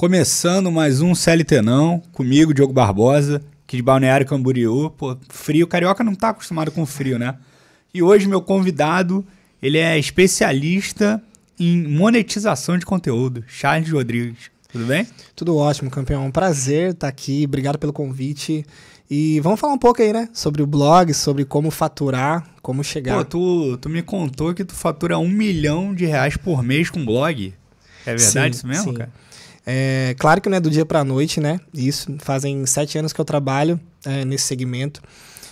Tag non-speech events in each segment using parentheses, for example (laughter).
Começando mais um CLT não, comigo, Diogo Barbosa, que de Balneário Camboriú, pô, frio, carioca não tá acostumado com frio, né? E hoje meu convidado, ele é especialista em monetização de conteúdo, Charles Rodrigues. Tudo bem? Tudo ótimo, campeão. Um prazer estar tá aqui. Obrigado pelo convite. E vamos falar um pouco aí, né? Sobre o blog, sobre como faturar, como chegar. Pô, tu, tu me contou que tu fatura um milhão de reais por mês com blog. É verdade sim, isso mesmo, sim. cara? É, claro que não é do dia para a noite, né? Isso, fazem sete anos que eu trabalho é, nesse segmento.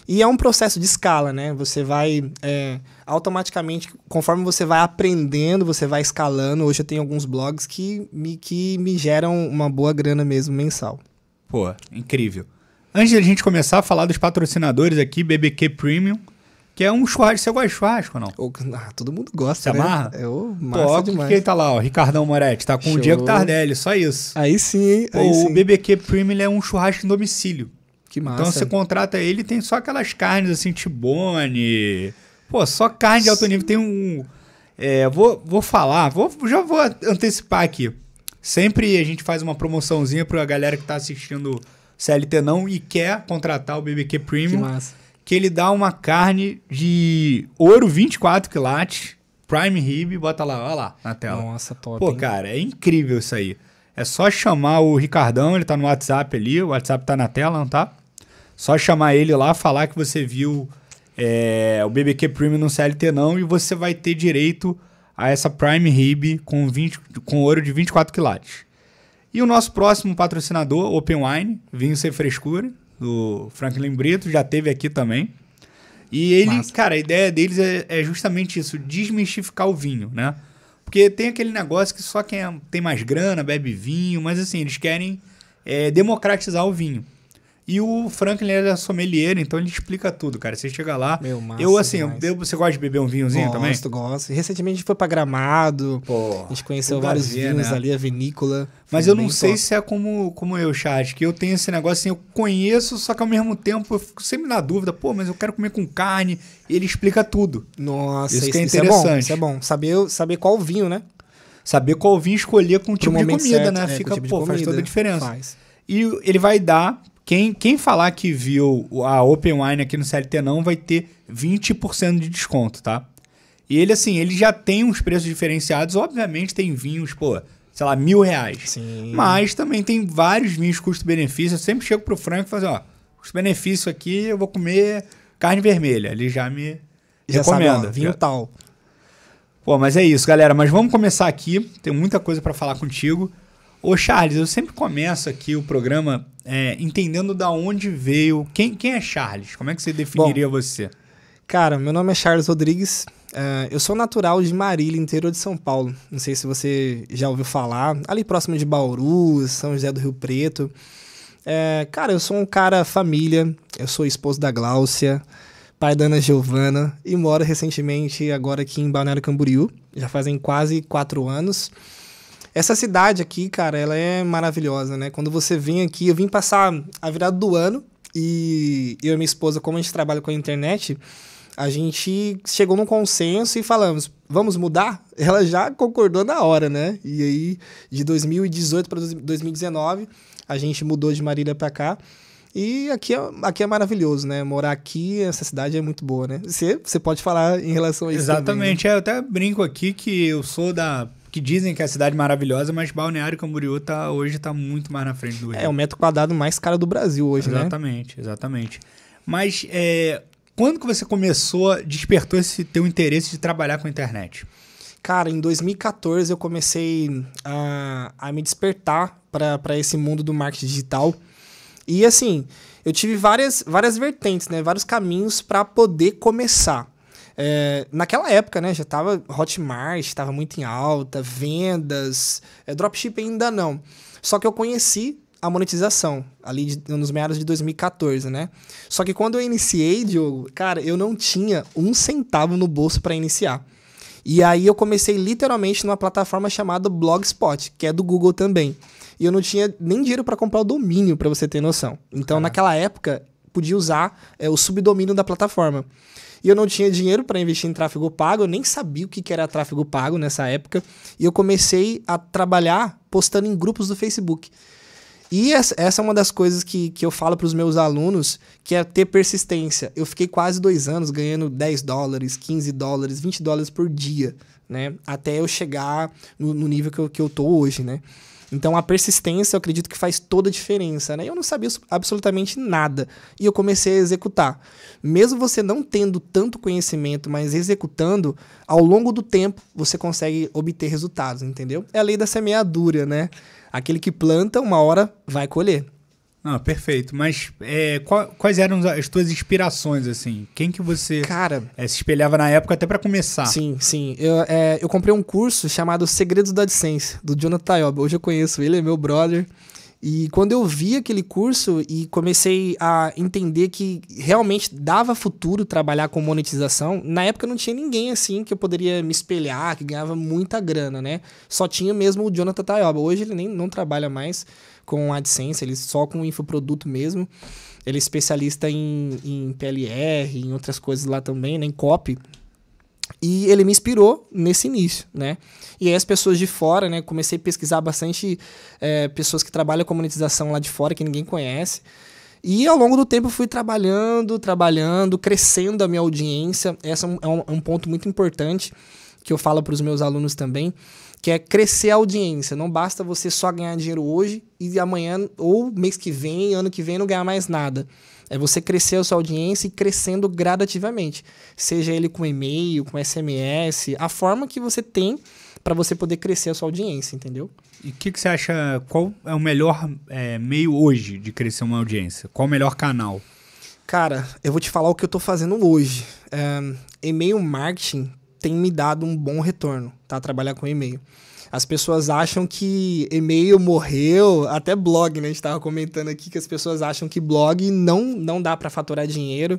E é um processo de escala, né? Você vai é, automaticamente, conforme você vai aprendendo, você vai escalando. Hoje eu tenho alguns blogs que me, que me geram uma boa grana mesmo mensal. Pô, incrível. Antes de a gente começar a falar dos patrocinadores aqui, BBQ Premium, que é um churrasco. Você gosta de churrasco, não? ah, todo mundo gosta, Você né? amarra? É o massa Pô, demais. quem tá lá, ó, Ricardão Moretti, tá com Show. o Diego Tardelli, só isso. Aí sim, hein? Pô, Aí o sim. BBQ Premium é um churrasco em domicílio. Que massa. Então você contrata ele tem só aquelas carnes assim, tibone. Pô, só carne de alto nível. Tem um. É, vou, vou falar, vou, já vou antecipar aqui. Sempre a gente faz uma promoçãozinha pra galera que tá assistindo CLT não e quer contratar o BBQ Premium. Que massa que ele dá uma carne de ouro 24 quilates, prime rib, bota lá, olha lá na tela. Nossa, top. Pô, hein? cara, é incrível isso aí. É só chamar o Ricardão, ele tá no WhatsApp ali, o WhatsApp tá na tela, não tá? Só chamar ele lá, falar que você viu é, o BBQ Premium no CLT não e você vai ter direito a essa Prime Rib com, 20, com ouro de 24 quilates. E o nosso próximo patrocinador, Open Wine, vinho sem frescura, do Franklin Brito, já teve aqui também. E ele, Massa. cara, a ideia deles é, é, justamente isso, desmistificar o vinho, né? Porque tem aquele negócio que só quem é, tem mais grana bebe vinho, mas assim, eles querem é, democratizar o vinho. E o Franklin ele é sommelier, então ele explica tudo, cara. Você chega lá. Meu, massa eu, assim, eu bebo, você gosta de beber um vinhozinho gosto, também? Gosto, gosto. Recentemente a gente foi pra Gramado. Pô, a gente conheceu vários vinhos né? ali, a vinícola. Mas eu não sei top. se é como, como eu, chat, que eu tenho esse negócio assim, eu conheço, só que ao mesmo tempo eu fico sempre na dúvida, pô, mas eu quero comer com carne. ele explica tudo. Nossa, isso, isso é interessante. É bom, isso é bom. Saber, saber qual vinho, né? Saber qual vinho escolher com o tipo de comida, certo, né? É, Fica, tipo pô, comida, faz toda a diferença. Faz. E ele vai dar quem, quem falar que viu a Open Wine aqui no CLT não vai ter 20% de desconto, tá? E ele, assim, ele já tem uns preços diferenciados. Obviamente tem vinhos, pô, sei lá, mil reais. Sim. Mas também tem vários vinhos custo-benefício. Eu sempre chego pro Franco e falo assim, ó, custo-benefício aqui, eu vou comer carne vermelha. Ele já me já recomenda. Sabe, ó, vinho já. tal. Pô, mas é isso, galera. Mas vamos começar aqui. Tem muita coisa para falar contigo. Ô Charles, eu sempre começo aqui o programa é, entendendo da onde veio. Quem, quem é Charles? Como é que você definiria Bom, você? Cara, meu nome é Charles Rodrigues. Uh, eu sou natural de Marília, interior de São Paulo. Não sei se você já ouviu falar. Ali próximo de Bauru, São José do Rio Preto. É, cara, eu sou um cara família. Eu sou esposo da Gláucia, pai da Ana Giovana. E moro recentemente agora aqui em Balneário Camboriú. Já fazem quase quatro anos. Essa cidade aqui, cara, ela é maravilhosa, né? Quando você vem aqui, eu vim passar a virada do ano e eu e minha esposa, como a gente trabalha com a internet, a gente chegou num consenso e falamos, vamos mudar? (laughs) Ela já concordou na hora, né? E aí, de 2018 para 2019, a gente mudou de Marília para cá. E aqui é, aqui é maravilhoso, né? Morar aqui, essa cidade é muito boa, né? Você, você pode falar em relação a isso. Exatamente. Também, né? é, eu até brinco aqui que eu sou da que dizem que é a cidade maravilhosa, mas Balneário Camboriú tá, hoje tá muito mais na frente do Rio. É, é o metro quadrado mais caro do Brasil hoje, exatamente, né? Exatamente, exatamente. Mas é, quando que você começou, despertou esse teu interesse de trabalhar com a internet? Cara, em 2014 eu comecei a, a me despertar para esse mundo do marketing digital. E assim, eu tive várias, várias vertentes, né? Vários caminhos para poder começar. É, naquela época, né? Já tava Hotmart, estava muito em alta, vendas, é, ainda não. Só que eu conheci a monetização, ali de, nos meados de 2014, né? Só que quando eu iniciei, Diogo, cara, eu não tinha um centavo no bolso para iniciar. E aí eu comecei literalmente numa plataforma chamada Blogspot, que é do Google também. E eu não tinha nem dinheiro para comprar o domínio, para você ter noção. Então, tá. naquela época, podia usar é, o subdomínio da plataforma e eu não tinha dinheiro para investir em tráfego pago, eu nem sabia o que era tráfego pago nessa época, e eu comecei a trabalhar postando em grupos do Facebook. E essa, é uma das coisas que, que eu falo para os meus alunos, que é ter persistência. Eu fiquei quase dois anos ganhando 10 dólares, 15 dólares, 20 dólares por dia, né? Até eu chegar no, no nível que eu, que eu tô hoje, né? Então a persistência eu acredito que faz toda a diferença, né? Eu não sabia absolutamente nada e eu comecei a executar. Mesmo você não tendo tanto conhecimento, mas executando, ao longo do tempo você consegue obter resultados, entendeu? É a lei da semeadura, né? Aquele que planta, uma hora vai colher. Ah, perfeito. Mas é, qual, quais eram as tuas inspirações, assim? Quem que você Cara, é, se espelhava na época até para começar? Sim, sim. Eu, é, eu comprei um curso chamado Segredos da AdSense, do Jonathan Tayob. Hoje eu conheço ele, é meu brother. E quando eu vi aquele curso e comecei a entender que realmente dava futuro trabalhar com monetização, na época não tinha ninguém assim que eu poderia me espelhar, que ganhava muita grana, né? Só tinha mesmo o Jonathan Tayoba. Hoje ele nem não trabalha mais com AdSense, ele só com infoproduto mesmo. Ele é especialista em, em PLR, em outras coisas lá também, né? em copy. E ele me inspirou nesse início, né? E aí as pessoas de fora, né? Comecei a pesquisar bastante é, pessoas que trabalham com monetização lá de fora, que ninguém conhece. E ao longo do tempo fui trabalhando, trabalhando, crescendo a minha audiência. Esse é um, é um é ponto muito importante que eu falo para os meus alunos também, que é crescer a audiência. Não basta você só ganhar dinheiro hoje e amanhã, ou mês que vem, ano que vem, não ganhar mais nada. É você crescer a sua audiência e crescendo gradativamente. Seja ele com e-mail, com SMS, a forma que você tem para você poder crescer a sua audiência, entendeu? E o que, que, você acha? Qual é o melhor é, meio hoje de crescer uma audiência? Qual o melhor canal? Cara, eu vou te falar o que eu estou fazendo hoje. É, e-mail marketing tem me dado um bom retorno, tá? Trabalhar com e-mail. As pessoas acham que e-mail morreu, até blog, né? A gente estava comentando aqui que as pessoas acham que blog não, não dá para faturar dinheiro.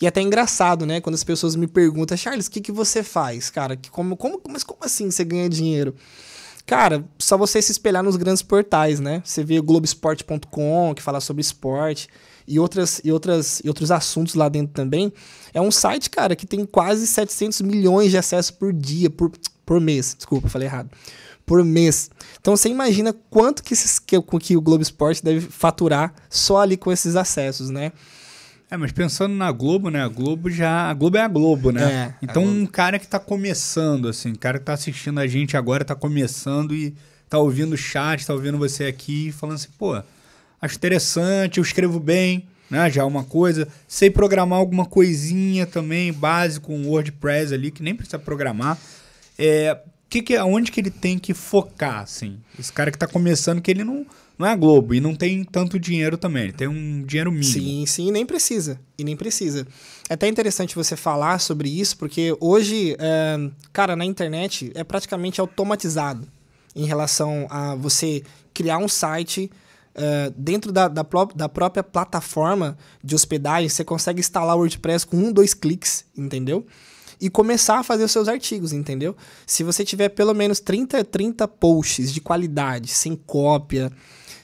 E é até é engraçado, né? Quando as pessoas me perguntam, Charles, o que, que você faz, cara? Que como, como, mas como assim você ganha dinheiro? Cara, só você se espelhar nos grandes portais, né? Você vê Globoesporte.com, que fala sobre esporte, e, outras, e, outras, e outros assuntos lá dentro também. É um site, cara, que tem quase 700 milhões de acessos por dia, por, por mês. Desculpa, falei errado por mês. Então você imagina quanto que, esses, que, que o Globo Esporte deve faturar só ali com esses acessos, né? É, mas pensando na Globo, né? A Globo já. A Globo é a Globo, né? É, então, Globo. um cara que tá começando, assim, cara que tá assistindo a gente agora, tá começando e tá ouvindo o chat, tá ouvindo você aqui, falando assim, pô, acho interessante, eu escrevo bem, né? Já é uma coisa. Sei programar alguma coisinha também, básico, um WordPress ali, que nem precisa programar. É, que que, é, onde que ele tem que focar, assim? Esse cara que tá começando, que ele não, não é a Globo e não tem tanto dinheiro também, ele tem um dinheiro mínimo. Sim, sim, nem precisa. E nem precisa. É até interessante você falar sobre isso, porque hoje, é, cara, na internet é praticamente automatizado em relação a você criar um site. É, dentro da, da, pró da própria plataforma de hospedagem, você consegue instalar o WordPress com um, dois cliques, entendeu? e começar a fazer os seus artigos, entendeu? Se você tiver pelo menos 30, 30 posts de qualidade, sem cópia,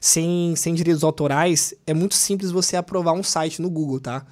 sem, sem direitos autorais, é muito simples você aprovar um site no Google, tá?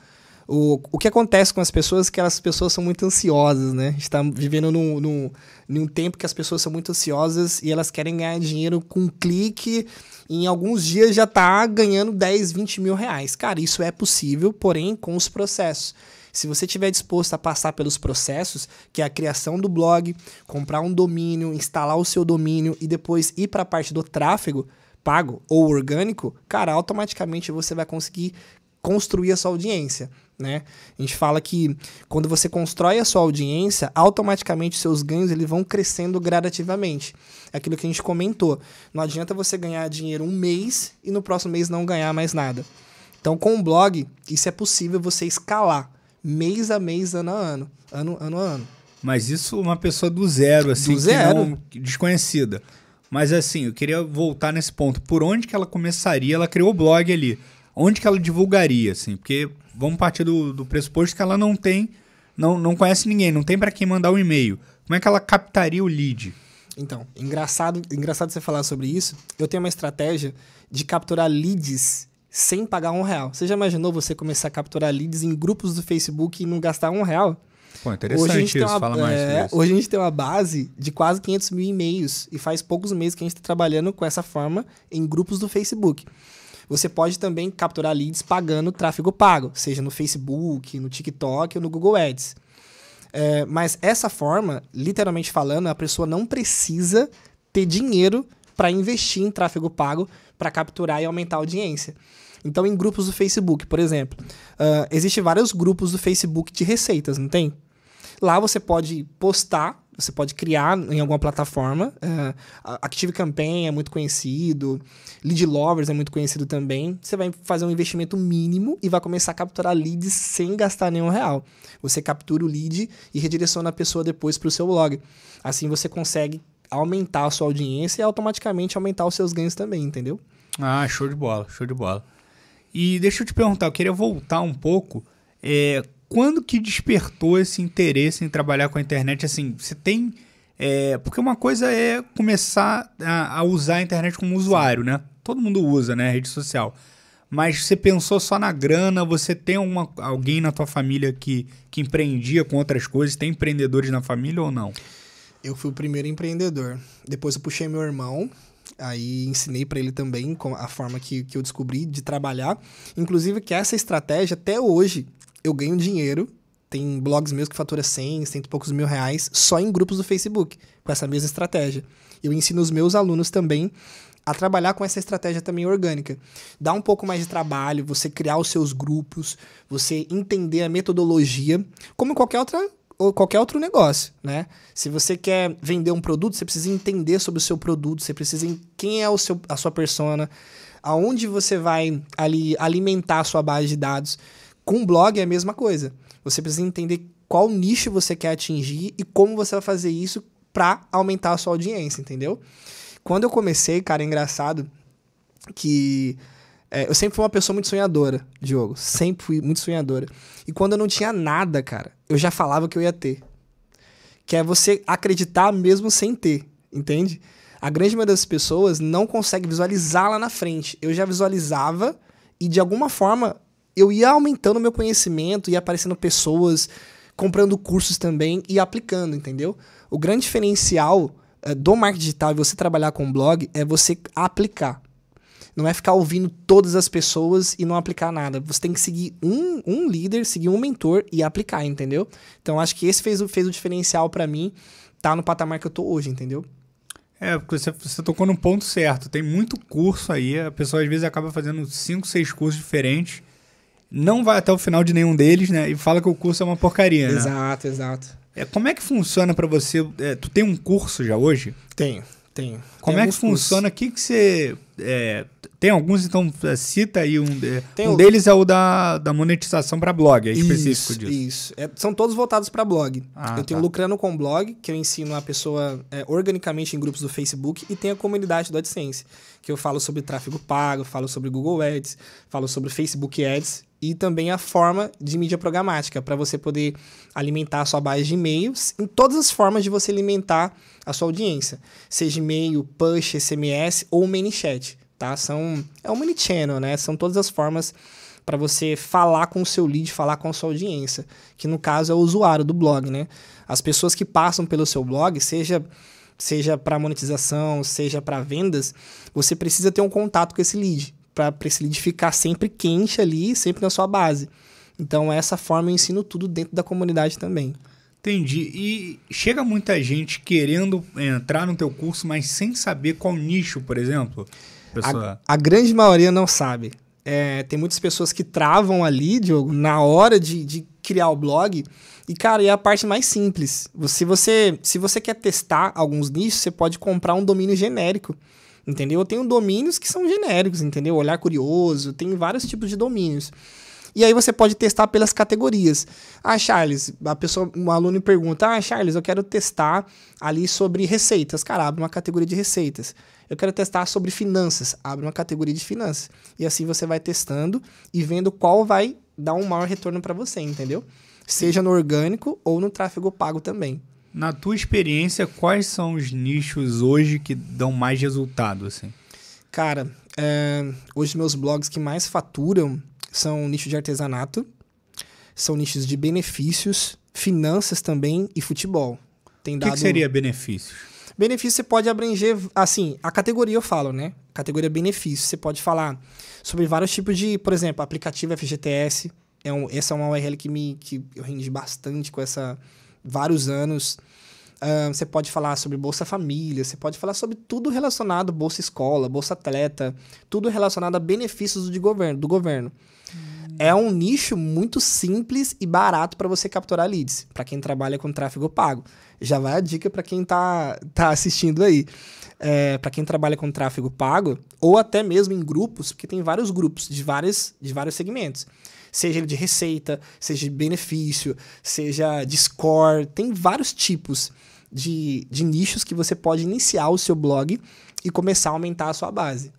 O, o que acontece com as pessoas é que as pessoas são muito ansiosas, né? A gente tá vivendo num, num, num tempo que as pessoas são muito ansiosas e elas querem ganhar dinheiro com um clique. em alguns dias já tá ganhando 10, 20 mil reais. Cara, isso é possível, porém com os processos. Se você estiver disposto a passar pelos processos, que é a criação do blog, comprar um domínio, instalar o seu domínio e depois ir para a parte do tráfego pago ou orgânico, cara, automaticamente você vai conseguir construir a sua audiência. Né? A gente fala que quando você constrói a sua audiência, automaticamente seus ganhos eles vão crescendo gradativamente. É aquilo que a gente comentou. Não adianta você ganhar dinheiro um mês e no próximo mês não ganhar mais nada. Então, com o blog, isso é possível você escalar mês a mês, ano a ano, ano, ano a ano. Mas isso uma pessoa do zero, assim, do zero. Não, desconhecida. Mas assim, eu queria voltar nesse ponto. Por onde que ela começaria? Ela criou o blog ali. Onde que ela divulgaria, assim? Porque vamos partir do, do pressuposto que ela não tem, não, não conhece ninguém, não tem para quem mandar o um e-mail. Como é que ela captaria o lead? Então, engraçado, engraçado você falar sobre isso. Eu tenho uma estratégia de capturar leads sem pagar um real. Você já imaginou você começar a capturar leads em grupos do Facebook e não gastar um real? Pô, interessante hoje a gente isso, tem uma, fala mais é, Hoje a gente tem uma base de quase 500 mil e-mails e faz poucos meses que a gente está trabalhando com essa forma em grupos do Facebook. Você pode também capturar leads pagando tráfego pago, seja no Facebook, no TikTok ou no Google Ads. É, mas essa forma, literalmente falando, a pessoa não precisa ter dinheiro para investir em tráfego pago para capturar e aumentar a audiência. Então, em grupos do Facebook, por exemplo, uh, existe vários grupos do Facebook de receitas, não tem? Lá você pode postar, você pode criar em alguma plataforma. Uh, Active Campaign é muito conhecido, Lead Lovers é muito conhecido também. Você vai fazer um investimento mínimo e vai começar a capturar leads sem gastar nenhum real. Você captura o lead e redireciona a pessoa depois para o seu blog. Assim você consegue aumentar a sua audiência e automaticamente aumentar os seus ganhos também, entendeu? Ah, show de bola, show de bola. E deixa eu te perguntar, eu queria voltar um pouco. É, quando que despertou esse interesse em trabalhar com a internet? Assim, você tem. É, porque uma coisa é começar a, a, usar a internet como usuário, né? Todo mundo usa, né? A rede social. Mas você pensou só na grana? Você tem alguma, alguém na tua família que, que empreendia com outras coisas? Tem empreendedores na família ou não? Eu fui o primeiro empreendedor. Depois eu puxei meu irmão, Aí ensinei para ele também a forma que, que eu descobri de trabalhar. Inclusive que essa estratégia, até hoje, eu ganho dinheiro. Tem blogs meus que fatura 100, 100 e poucos mil reais só em grupos do Facebook, com essa mesma estratégia. Eu ensino os meus alunos também a trabalhar com essa estratégia também orgânica. Dá um pouco mais de trabalho, você criar os seus grupos, você entender a metodologia, como qualquer outra ou qualquer outro negócio, né? Se você quer vender um produto, você precisa entender sobre o seu produto, você precisa em quem é o seu, a sua persona, aonde você vai ali alimentar a sua base de dados. Com blog é a mesma coisa. Você precisa entender qual nicho você quer atingir e como você vai fazer isso para aumentar a sua audiência, entendeu? Quando eu comecei, cara, é engraçado que é, eu sempre fui uma pessoa muito sonhadora, Diogo. Sempre fui muito sonhadora. E quando eu não tinha nada, cara, eu já falava que eu ia ter. Que é você acreditar mesmo sem ter, entende? A grande maioria das pessoas não consegue visualizar lá na frente. Eu já visualizava e de alguma forma eu ia aumentando meu conhecimento, ia aparecendo pessoas, comprando cursos também e aplicando, entendeu? O grande diferencial é, do marketing digital e você trabalhar com blog é você aplicar. Não é ficar ouvindo todas as pessoas e não aplicar nada. Você tem que seguir um, um líder, seguir um mentor e aplicar, entendeu? Então acho que esse fez, fez o diferencial para mim, tá no patamar que eu tô hoje, entendeu? É, porque você, você tocou num ponto certo. Tem muito curso aí, a pessoa às vezes acaba fazendo cinco, seis cursos diferentes, não vai até o final de nenhum deles, né? E fala que o curso é uma porcaria. Né? Exato, né? exato. É, como é que funciona para você? É, tu tem um curso já hoje? Tenho. Tem. Como tem é que funciona? O que, que você. É, tem alguns, então é, cita aí um, é, um o... deles é o da, da monetização para blog, é específico isso, disso. Isso. É, são todos voltados para blog. Ah, eu tenho tá. Lucrando com Blog, que eu ensino a pessoa é, organicamente em grupos do Facebook, e tem a comunidade do AdSense, que eu falo sobre tráfego pago, falo sobre Google Ads, falo sobre Facebook Ads, e também a forma de mídia programática, para você poder alimentar a sua base de e-mails em todas as formas de você alimentar a sua audiência, seja e-mail, push, SMS ou ManyChat, tá? São, é um mini-channel, né? São todas as formas para você falar com o seu lead, falar com a sua audiência, que no caso é o usuário do blog, né? As pessoas que passam pelo seu blog, seja seja para monetização, seja para vendas, você precisa ter um contato com esse lead para ficar sempre quente ali, sempre na sua base. Então, essa forma eu ensino tudo dentro da comunidade também. Entendi. E chega muita gente querendo é, entrar no teu curso, mas sem saber qual nicho, por exemplo? Pessoa... A, a, grande maioria não sabe. É, tem muitas pessoas que travam ali, Diogo, na hora de, de criar o blog. E, cara, é a parte mais simples. Se você, se você quer testar alguns nichos, você pode comprar um domínio genérico entendeu? Eu tenho domínios que são genéricos, entendeu? Olhar curioso, tem vários tipos de domínios. E aí você pode testar pelas categorias. Ah, Charles, a pessoa, um aluno pergunta: "Ah, Charles, eu quero testar ali sobre receitas". Cara, abre uma categoria de receitas. Eu quero testar sobre finanças, abre uma categoria de finanças. E assim você vai testando e vendo qual vai dar um maior retorno para você, entendeu? Seja no orgânico ou no tráfego pago também. Na tua experiência, quais são os nichos hoje que dão mais resultado, assim? Cara, é, hoje meus blogs que mais faturam são nicho de artesanato, são nichos de benefícios, finanças também e futebol. Tem dado... O que, seria benefícios? Benefício você pode abranger, assim, a categoria eu falo, né? Categoria benefício. Você pode falar sobre vários tipos de, por exemplo, aplicativo FGTS. É um, essa é uma URL que, me, que eu rendi bastante com essa, vários anos. Uh, você pode falar sobre Bolsa Família, você pode falar sobre tudo relacionado Bolsa Escola, Bolsa Atleta, tudo relacionado a benefícios do governo. Do governo. Hum. É um nicho muito simples e barato para você capturar leads, para quem trabalha com tráfego pago. Já vai a dica para quem está tá assistindo aí. É, para quem trabalha com tráfego pago, ou até mesmo em grupos, porque tem vários grupos de, várias, de vários segmentos seja ele de receita, seja de benefício, seja de score, tem vários tipos de, de nichos que você pode iniciar o seu blog e começar a aumentar a sua base.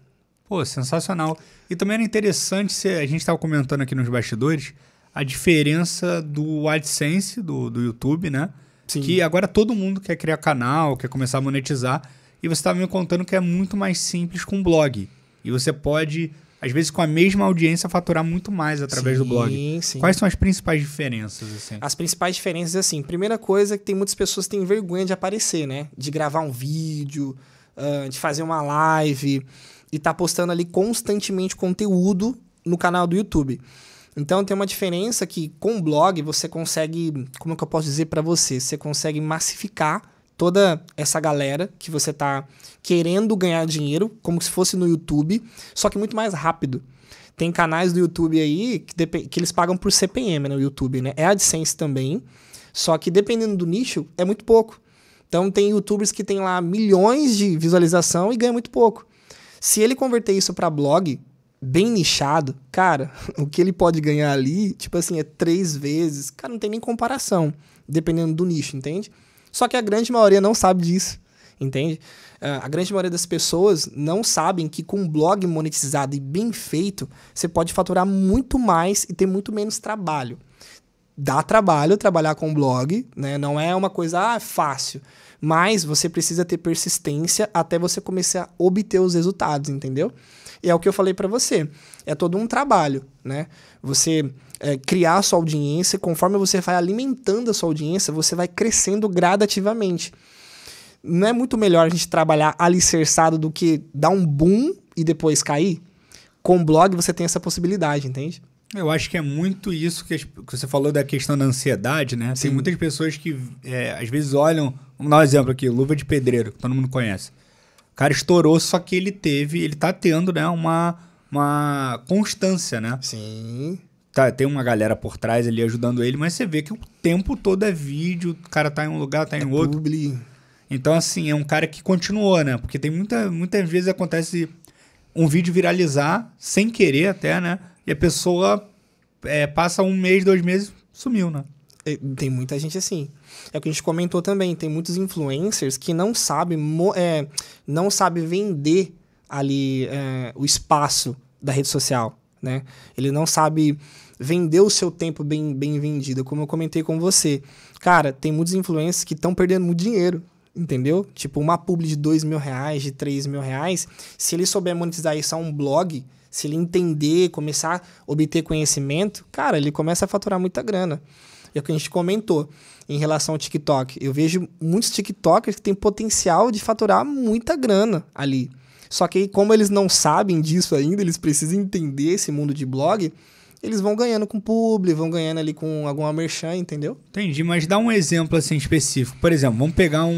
Pô, sensacional. E também era interessante, se a gente estava comentando aqui nos bastidores, a diferença do AdSense, do, do YouTube, né? Sim. Que agora todo mundo quer criar canal, quer começar a monetizar. E você estava me contando que é muito mais simples com blog. E você pode às vezes com a mesma audiência faturar muito mais através sim, do blog. Sim. Quais são as principais diferenças assim? As principais diferenças assim, primeira coisa é que tem muitas pessoas que têm vergonha de aparecer, né? De gravar um vídeo, uh, de fazer uma live e tá postando ali constantemente conteúdo no canal do YouTube. Então tem uma diferença que com o blog você consegue, como é que eu posso dizer para você, você consegue massificar toda essa galera que você tá querendo ganhar dinheiro, como se fosse no YouTube, só que muito mais rápido. Tem canais do YouTube aí que, que eles pagam por CPM, no né, YouTube, né? É AdSense também. Só que dependendo do nicho, é muito pouco. Então tem youtubers que tem lá milhões de visualização e ganha muito pouco. Se ele converter isso para blog, bem nichado, cara, (laughs) o que ele pode ganhar ali, tipo assim, é três vezes. Cara, não tem nem comparação, dependendo do nicho, entende? Só que a grande maioria não sabe disso, entende? Uh, a grande maioria das pessoas não sabem que com um blog monetizado e bem feito, você pode faturar muito mais e ter muito menos trabalho. Dá trabalho trabalhar com blog, né? Não é uma coisa ah, fácil, mas você precisa ter persistência até você começar a obter os resultados, entendeu? E é o que eu falei para você. É todo um trabalho, né? Você é, criar a sua audiência, conforme você vai alimentando a sua audiência, você vai crescendo gradativamente. Não é muito melhor a gente trabalhar alicerçado do que dar um boom e depois cair? Com blog você tem essa possibilidade, entende? Eu acho que é muito isso que, você falou da questão da ansiedade, né? Sim. Tem muitas pessoas que é, às vezes olham. Vamos dar um exemplo aqui: luva de pedreiro, que todo mundo conhece. O cara estourou, só que ele teve, ele tá tendo, né, uma, uma constância, né? Sim tá, tem uma galera por trás ali ajudando ele, mas você vê que o tempo todo é vídeo, o cara tá em um lugar, tá em é outro. Publi. Então, assim, é um cara que continuou, né? Porque tem muita, muitas vezes acontece um vídeo viralizar, sem querer até, né? E a pessoa é, passa um mês, dois meses, sumiu, né? É, tem muita gente assim. É o que a gente comentou também. Tem muitos influencers que não sabem é, não sabe vender ali é, o espaço da rede social né? Ele não sabe vender o seu tempo bem, bem vendido, como eu comentei com você. Cara, tem muitos influencers que estão perdendo muito dinheiro, entendeu? Tipo, uma publi de dois mil reais, de três mil reais, se ele souber monetizar isso a um blog, se ele entender, começar a obter conhecimento, cara, ele começa a faturar muita grana. É o que a gente comentou em relação ao TikTok. Eu vejo muitos TikTokers que têm potencial de faturar muita grana ali. Só que como eles não sabem disso ainda, eles precisam entender esse mundo de blog, eles vão ganhando com publi, vão ganhando ali com alguma merchan, entendeu? Entendi, mas dá um exemplo assim específico. Por exemplo, vamos pegar um,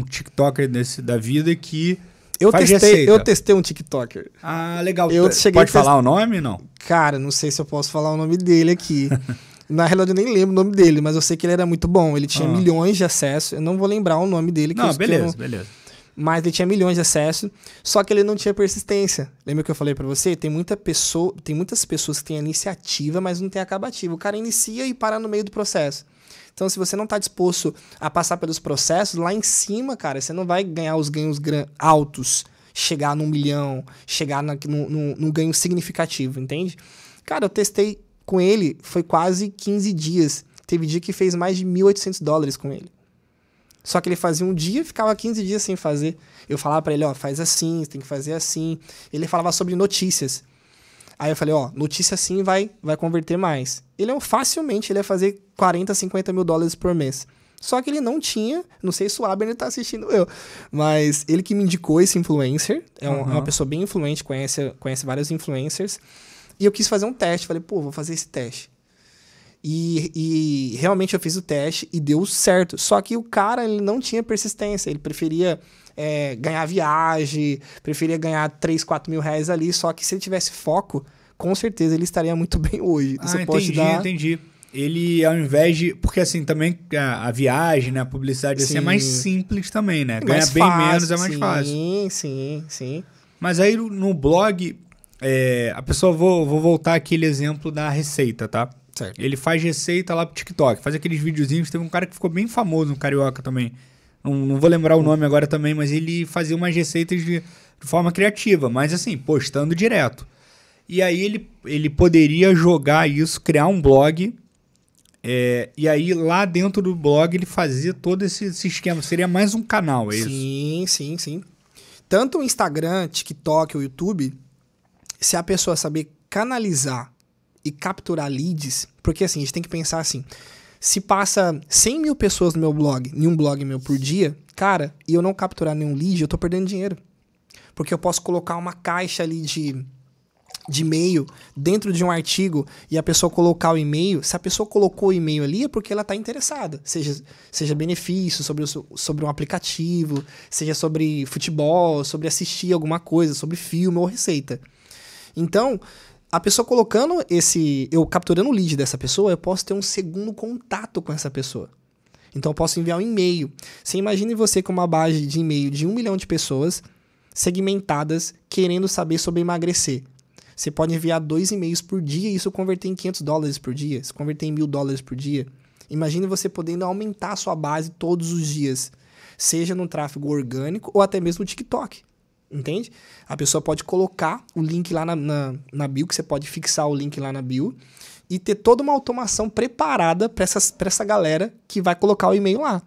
um TikToker desse, da vida que eu Faz testei, eu testei um TikToker. Ah, legal. Eu cheguei Pode falar o nome não? Cara, não sei se eu posso falar o nome dele aqui. (laughs) Na realidade, eu nem lembro o nome dele, mas eu sei que ele era muito bom. Ele tinha ah. milhões de acessos. Eu não vou lembrar o nome dele. Não, beleza, eu... beleza mas ele tinha milhões de acessos, só que ele não tinha persistência. Lembra que eu falei para você? Tem, muita pessoa, tem muitas pessoas que têm a iniciativa, mas não tem acabativa. O cara inicia e para no meio do processo. Então, se você não está disposto a passar pelos processos, lá em cima, cara, você não vai ganhar os ganhos altos, chegar num milhão, chegar na, no, no, no ganho significativo, entende? Cara, eu testei com ele, foi quase 15 dias. Teve dia que fez mais de 1.800 dólares com ele. Só que ele fazia um dia e ficava 15 dias sem fazer. Eu falava para ele, ó, faz assim, tem que fazer assim. Ele falava sobre notícias. Aí eu falei, ó, notícia assim vai, vai converter mais. Ele é facilmente, ele ia fazer 40, 50 mil dólares por mês. Só que ele não tinha, não sei se o Abner tá assistindo eu, mas ele que me indicou esse influencer, é, um, uhum. é uma pessoa bem influente, conhece, conhece vários influencers. E eu quis fazer um teste, falei, pô, vou fazer esse teste. E, e, realmente eu fiz o teste e deu certo. Só que o cara ele não tinha persistência, ele preferia é, ganhar viagem, preferia ganhar 3, 4 mil reais ali. Só que se ele tivesse foco, com certeza ele estaria muito (laughs) bem hoje. Ah, Isso entendi, dar... entendi. Ele, ao invés de. Porque assim, também a, a viagem, né, a publicidade assim, é mais simples também, né? É mais bem fácil, menos, é mais sim, fácil. Sim, sim, sim. Mas aí no blog, é, a pessoa. Vou, vou voltar aquele exemplo da receita, tá? Certo. Ele faz receita lá pro TikTok, faz aqueles videozinhos. Teve um cara que ficou bem famoso no um Carioca também. Não, não, vou lembrar o nome agora também, mas ele fazia umas receitas de, de forma criativa, mas assim, postando direto. E aí ele, ele poderia jogar isso, criar um blog. É, e aí lá dentro do blog ele fazia todo esse, esse esquema. Seria mais um canal, é sim, isso? Sim, sim, sim. Tanto o Instagram, TikTok, o YouTube, se a pessoa saber canalizar e capturar leads, porque assim, a gente tem que pensar assim, se passa 100 mil pessoas no meu blog, em um blog meu por dia, cara, e eu não capturar nenhum lead, eu tô perdendo dinheiro. Porque eu posso colocar uma caixa ali de de e-mail dentro de um artigo e a pessoa colocar o e-mail, se a pessoa colocou o e-mail ali é porque ela está interessada, seja, seja benefício sobre, o, sobre um aplicativo, seja sobre futebol, sobre assistir alguma coisa, sobre filme ou receita. Então, a pessoa colocando esse. Eu capturando o lead dessa pessoa, eu posso ter um segundo contato com essa pessoa. Então eu posso enviar um e-mail. Você imagine você com uma base de e-mail de um milhão de pessoas segmentadas querendo saber sobre emagrecer. Você pode enviar dois e-mails por dia e isso converter em 500 dólares por dia, se converter em mil dólares por dia. Imagine você podendo aumentar a sua base todos os dias, seja no tráfego orgânico ou até mesmo no TikTok. Entende? A pessoa pode colocar o link lá na, na, na bio, que você pode fixar o link lá na bio, e ter toda uma automação preparada para essa galera que vai colocar o e-mail lá.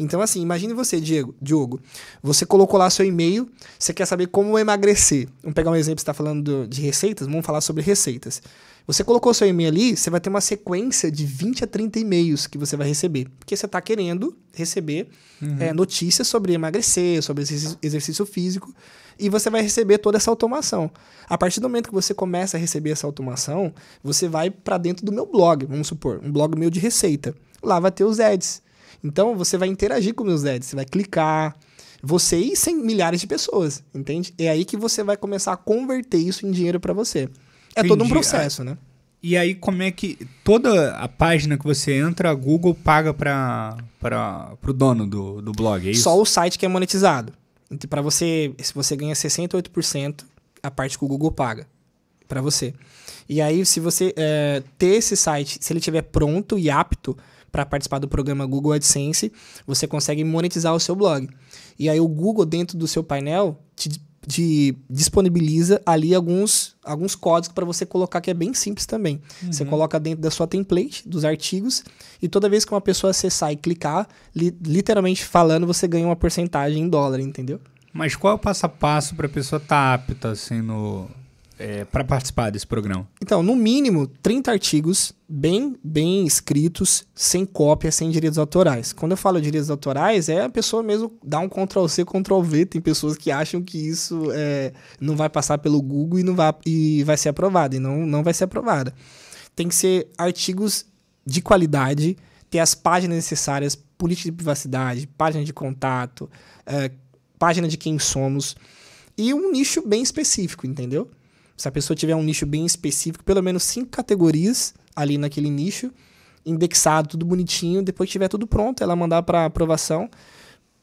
Então, assim, imagine você, Diego, Diogo, você colocou lá seu e-mail, você quer saber como emagrecer. Vamos pegar um exemplo, você está falando de receitas, vamos falar sobre receitas. Você colocou seu e-mail ali, você vai ter uma sequência de 20 a 30 e-mails que você vai receber. Porque você está querendo receber uhum. é, notícias sobre emagrecer, sobre exercício físico. E você vai receber toda essa automação. A partir do momento que você começa a receber essa automação, você vai para dentro do meu blog, vamos supor, um blog meu de receita. Lá vai ter os ads. Então você vai interagir com meus ads, você vai clicar, você e 100 milhares de pessoas, entende? É aí que você vai começar a converter isso em dinheiro para você. É Entendi. todo um processo, né? E aí, como é que. Toda a página que você entra, a Google paga para o dono do, do blog, é isso? Só o site que é monetizado. Então, para você. Se você ganha 68%, a parte que o Google paga para você. E aí, se você é, ter esse site, se ele estiver pronto e apto para participar do programa Google AdSense, você consegue monetizar o seu blog. E aí, o Google, dentro do seu painel, te de disponibiliza ali alguns, alguns códigos para você colocar que é bem simples também. Uhum. Você coloca dentro da sua template dos artigos e toda vez que uma pessoa acessar e clicar, li, literalmente falando, você ganha uma porcentagem em dólar, entendeu? Mas qual é o passo a passo para a pessoa estar tá apta assim no é, para participar desse programa? Então, no mínimo, 30 artigos bem, bem escritos, sem cópia, sem direitos autorais. Quando eu falo direitos autorais, é a pessoa mesmo dar um Ctrl-C, Ctrl-V. Tem pessoas que acham que isso é, não vai passar pelo Google e, não vai, e vai ser aprovado, e não, não vai ser aprovada. Tem que ser artigos de qualidade, ter as páginas necessárias, política de privacidade, página de contato, é, página de quem somos, e um nicho bem específico, entendeu? Se a pessoa tiver um nicho bem específico, pelo menos cinco categorias ali naquele nicho, indexado, tudo bonitinho, depois que tiver tudo pronto, ela mandar para aprovação,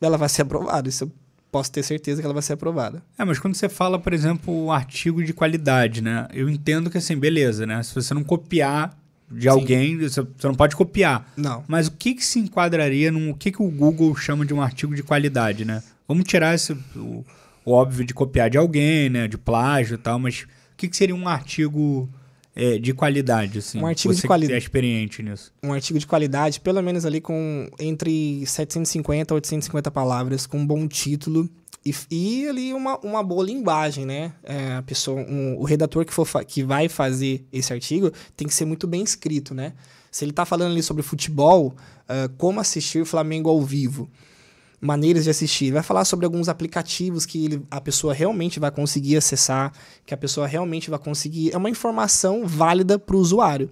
ela vai ser aprovada. Isso eu posso ter certeza que ela vai ser aprovada. É, mas quando você fala, por exemplo, artigo de qualidade, né? Eu entendo que assim, beleza, né? Se você não copiar de Sim. alguém, você não pode copiar. Não. Mas o que, que se enquadraria num. O que, que o Google chama de um artigo de qualidade, né? Vamos tirar esse. O, o óbvio de copiar de alguém, né? De plágio e tal, mas o que, que seria um artigo é, de qualidade, assim? Um artigo você de qualidade. É experiente nisso. Um artigo de qualidade, pelo menos ali com entre 750 a 850 palavras, com um bom título. E, e ali uma, uma boa linguagem, né? É, a pessoa, um, o redator que, for que vai fazer esse artigo tem que ser muito bem escrito, né? Se ele está falando ali sobre futebol, uh, como assistir o Flamengo ao vivo, maneiras de assistir. Ele vai falar sobre alguns aplicativos que ele, a pessoa realmente vai conseguir acessar, que a pessoa realmente vai conseguir. É uma informação válida para o usuário.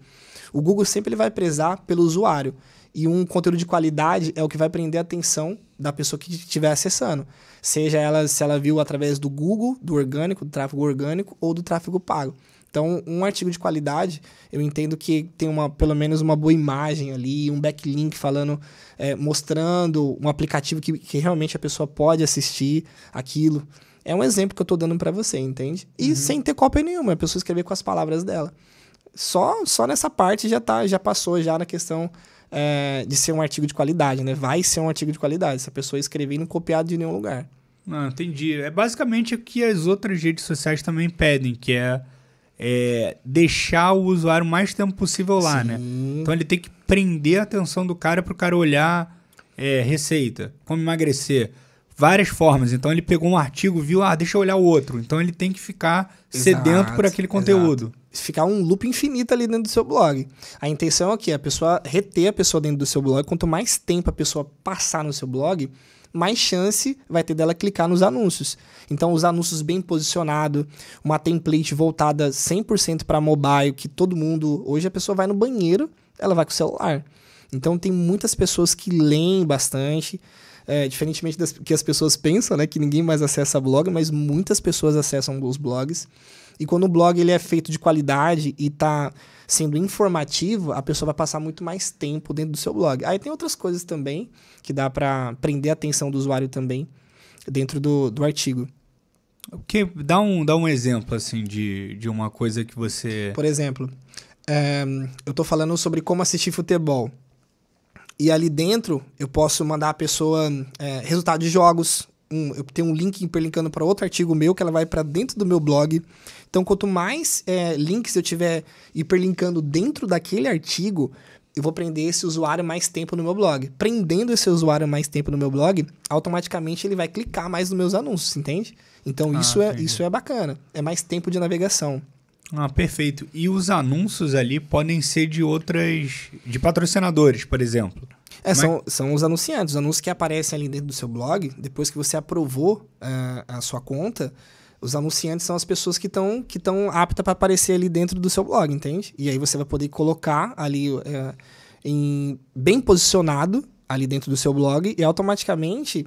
O Google sempre ele vai prezar pelo usuário. E um conteúdo de qualidade é o que vai prender a atenção da pessoa que estiver acessando. Seja ela se ela viu através do Google, do orgânico, do tráfego orgânico ou do tráfego pago. Então, um artigo de qualidade, eu entendo que tem uma, pelo menos uma boa imagem ali, um backlink falando, é, mostrando um aplicativo que, que realmente a pessoa pode assistir aquilo. É um exemplo que eu estou dando para você, entende? E uhum. sem ter cópia nenhuma, a pessoa escrever com as palavras dela. Só, só nessa parte já tá, já passou já na questão é, de ser um artigo de qualidade, né? Vai ser um artigo de qualidade, se a pessoa escrever e não copiar de nenhum lugar. Ah, entendi. É basicamente o que as outras redes sociais também pedem, que é é, deixar o usuário o mais tempo possível lá, né? Sim. né? Então ele tem que prender a atenção do cara para o cara olhar é, receita, como emagrecer, várias formas. Então ele pegou um artigo, viu, ah, deixa eu olhar o outro. Então ele tem que ficar exato, sedento por aquele conteúdo. Exato. Ficar um loop infinito ali dentro do seu blog. A intenção é que a pessoa reter a pessoa dentro do seu blog. Quanto mais tempo a pessoa passar no seu blog, mais chance vai ter dela clicar nos anúncios. Então, os anúncios bem posicionados, uma template voltada 100% para mobile, que todo mundo. Hoje a pessoa vai no banheiro, ela vai com o celular. Então, tem muitas pessoas que leem bastante. É, diferentemente das que as pessoas pensam, né, que ninguém mais acessa blog, mas muitas pessoas acessam os blogs. E quando o blog ele é feito de qualidade e tá sendo informativo, a pessoa vai passar muito mais tempo dentro do seu blog. Aí tem outras coisas também que dá para prender a atenção do usuário também dentro do, do artigo. Que, dá, um, dá um exemplo assim de, de uma coisa que você. Por exemplo, é, eu estou falando sobre como assistir futebol. E ali dentro eu posso mandar a pessoa é, resultado de jogos. Um, eu tenho um link hiperlinkando para outro artigo meu que ela vai para dentro do meu blog. Então, quanto mais é, links eu tiver hiperlinkando dentro daquele artigo, eu vou prender esse usuário mais tempo no meu blog. Prendendo esse usuário mais tempo no meu blog, automaticamente ele vai clicar mais nos meus anúncios, entende? Então ah, isso, é, isso é bacana. É mais tempo de navegação. Ah, perfeito. E os anúncios ali podem ser de outras. de patrocinadores, por exemplo. É, é são, são os anunciantes, os anúncios que aparecem ali dentro do seu blog, depois que você aprovou uh, a sua conta os anunciantes são as pessoas que estão que estão aptas para aparecer ali dentro do seu blog, entende? E aí você vai poder colocar ali é, em, bem posicionado ali dentro do seu blog e automaticamente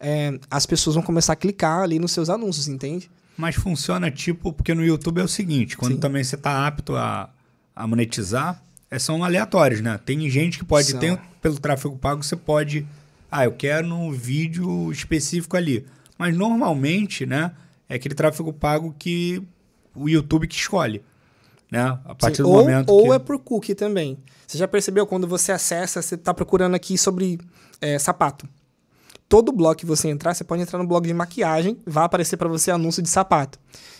é, as pessoas vão começar a clicar ali nos seus anúncios, entende? Mas funciona tipo, porque no YouTube é o seguinte, quando Sim. também você está apto a, a monetizar, é, são aleatórios, né? Tem gente que pode, ter pelo tráfego pago, você pode, ah, eu quero um vídeo específico ali. Mas normalmente, né? é aquele tráfego pago que o YouTube que escolhe. Né? A partir Sim, do ou, momento. Ou que... é por cookie também. Você já percebeu quando você acessa, você está procurando aqui sobre é, sapato. Todo blog que você entrar, você pode entrar no blog de maquiagem, vai aparecer para você anúncio de sapato.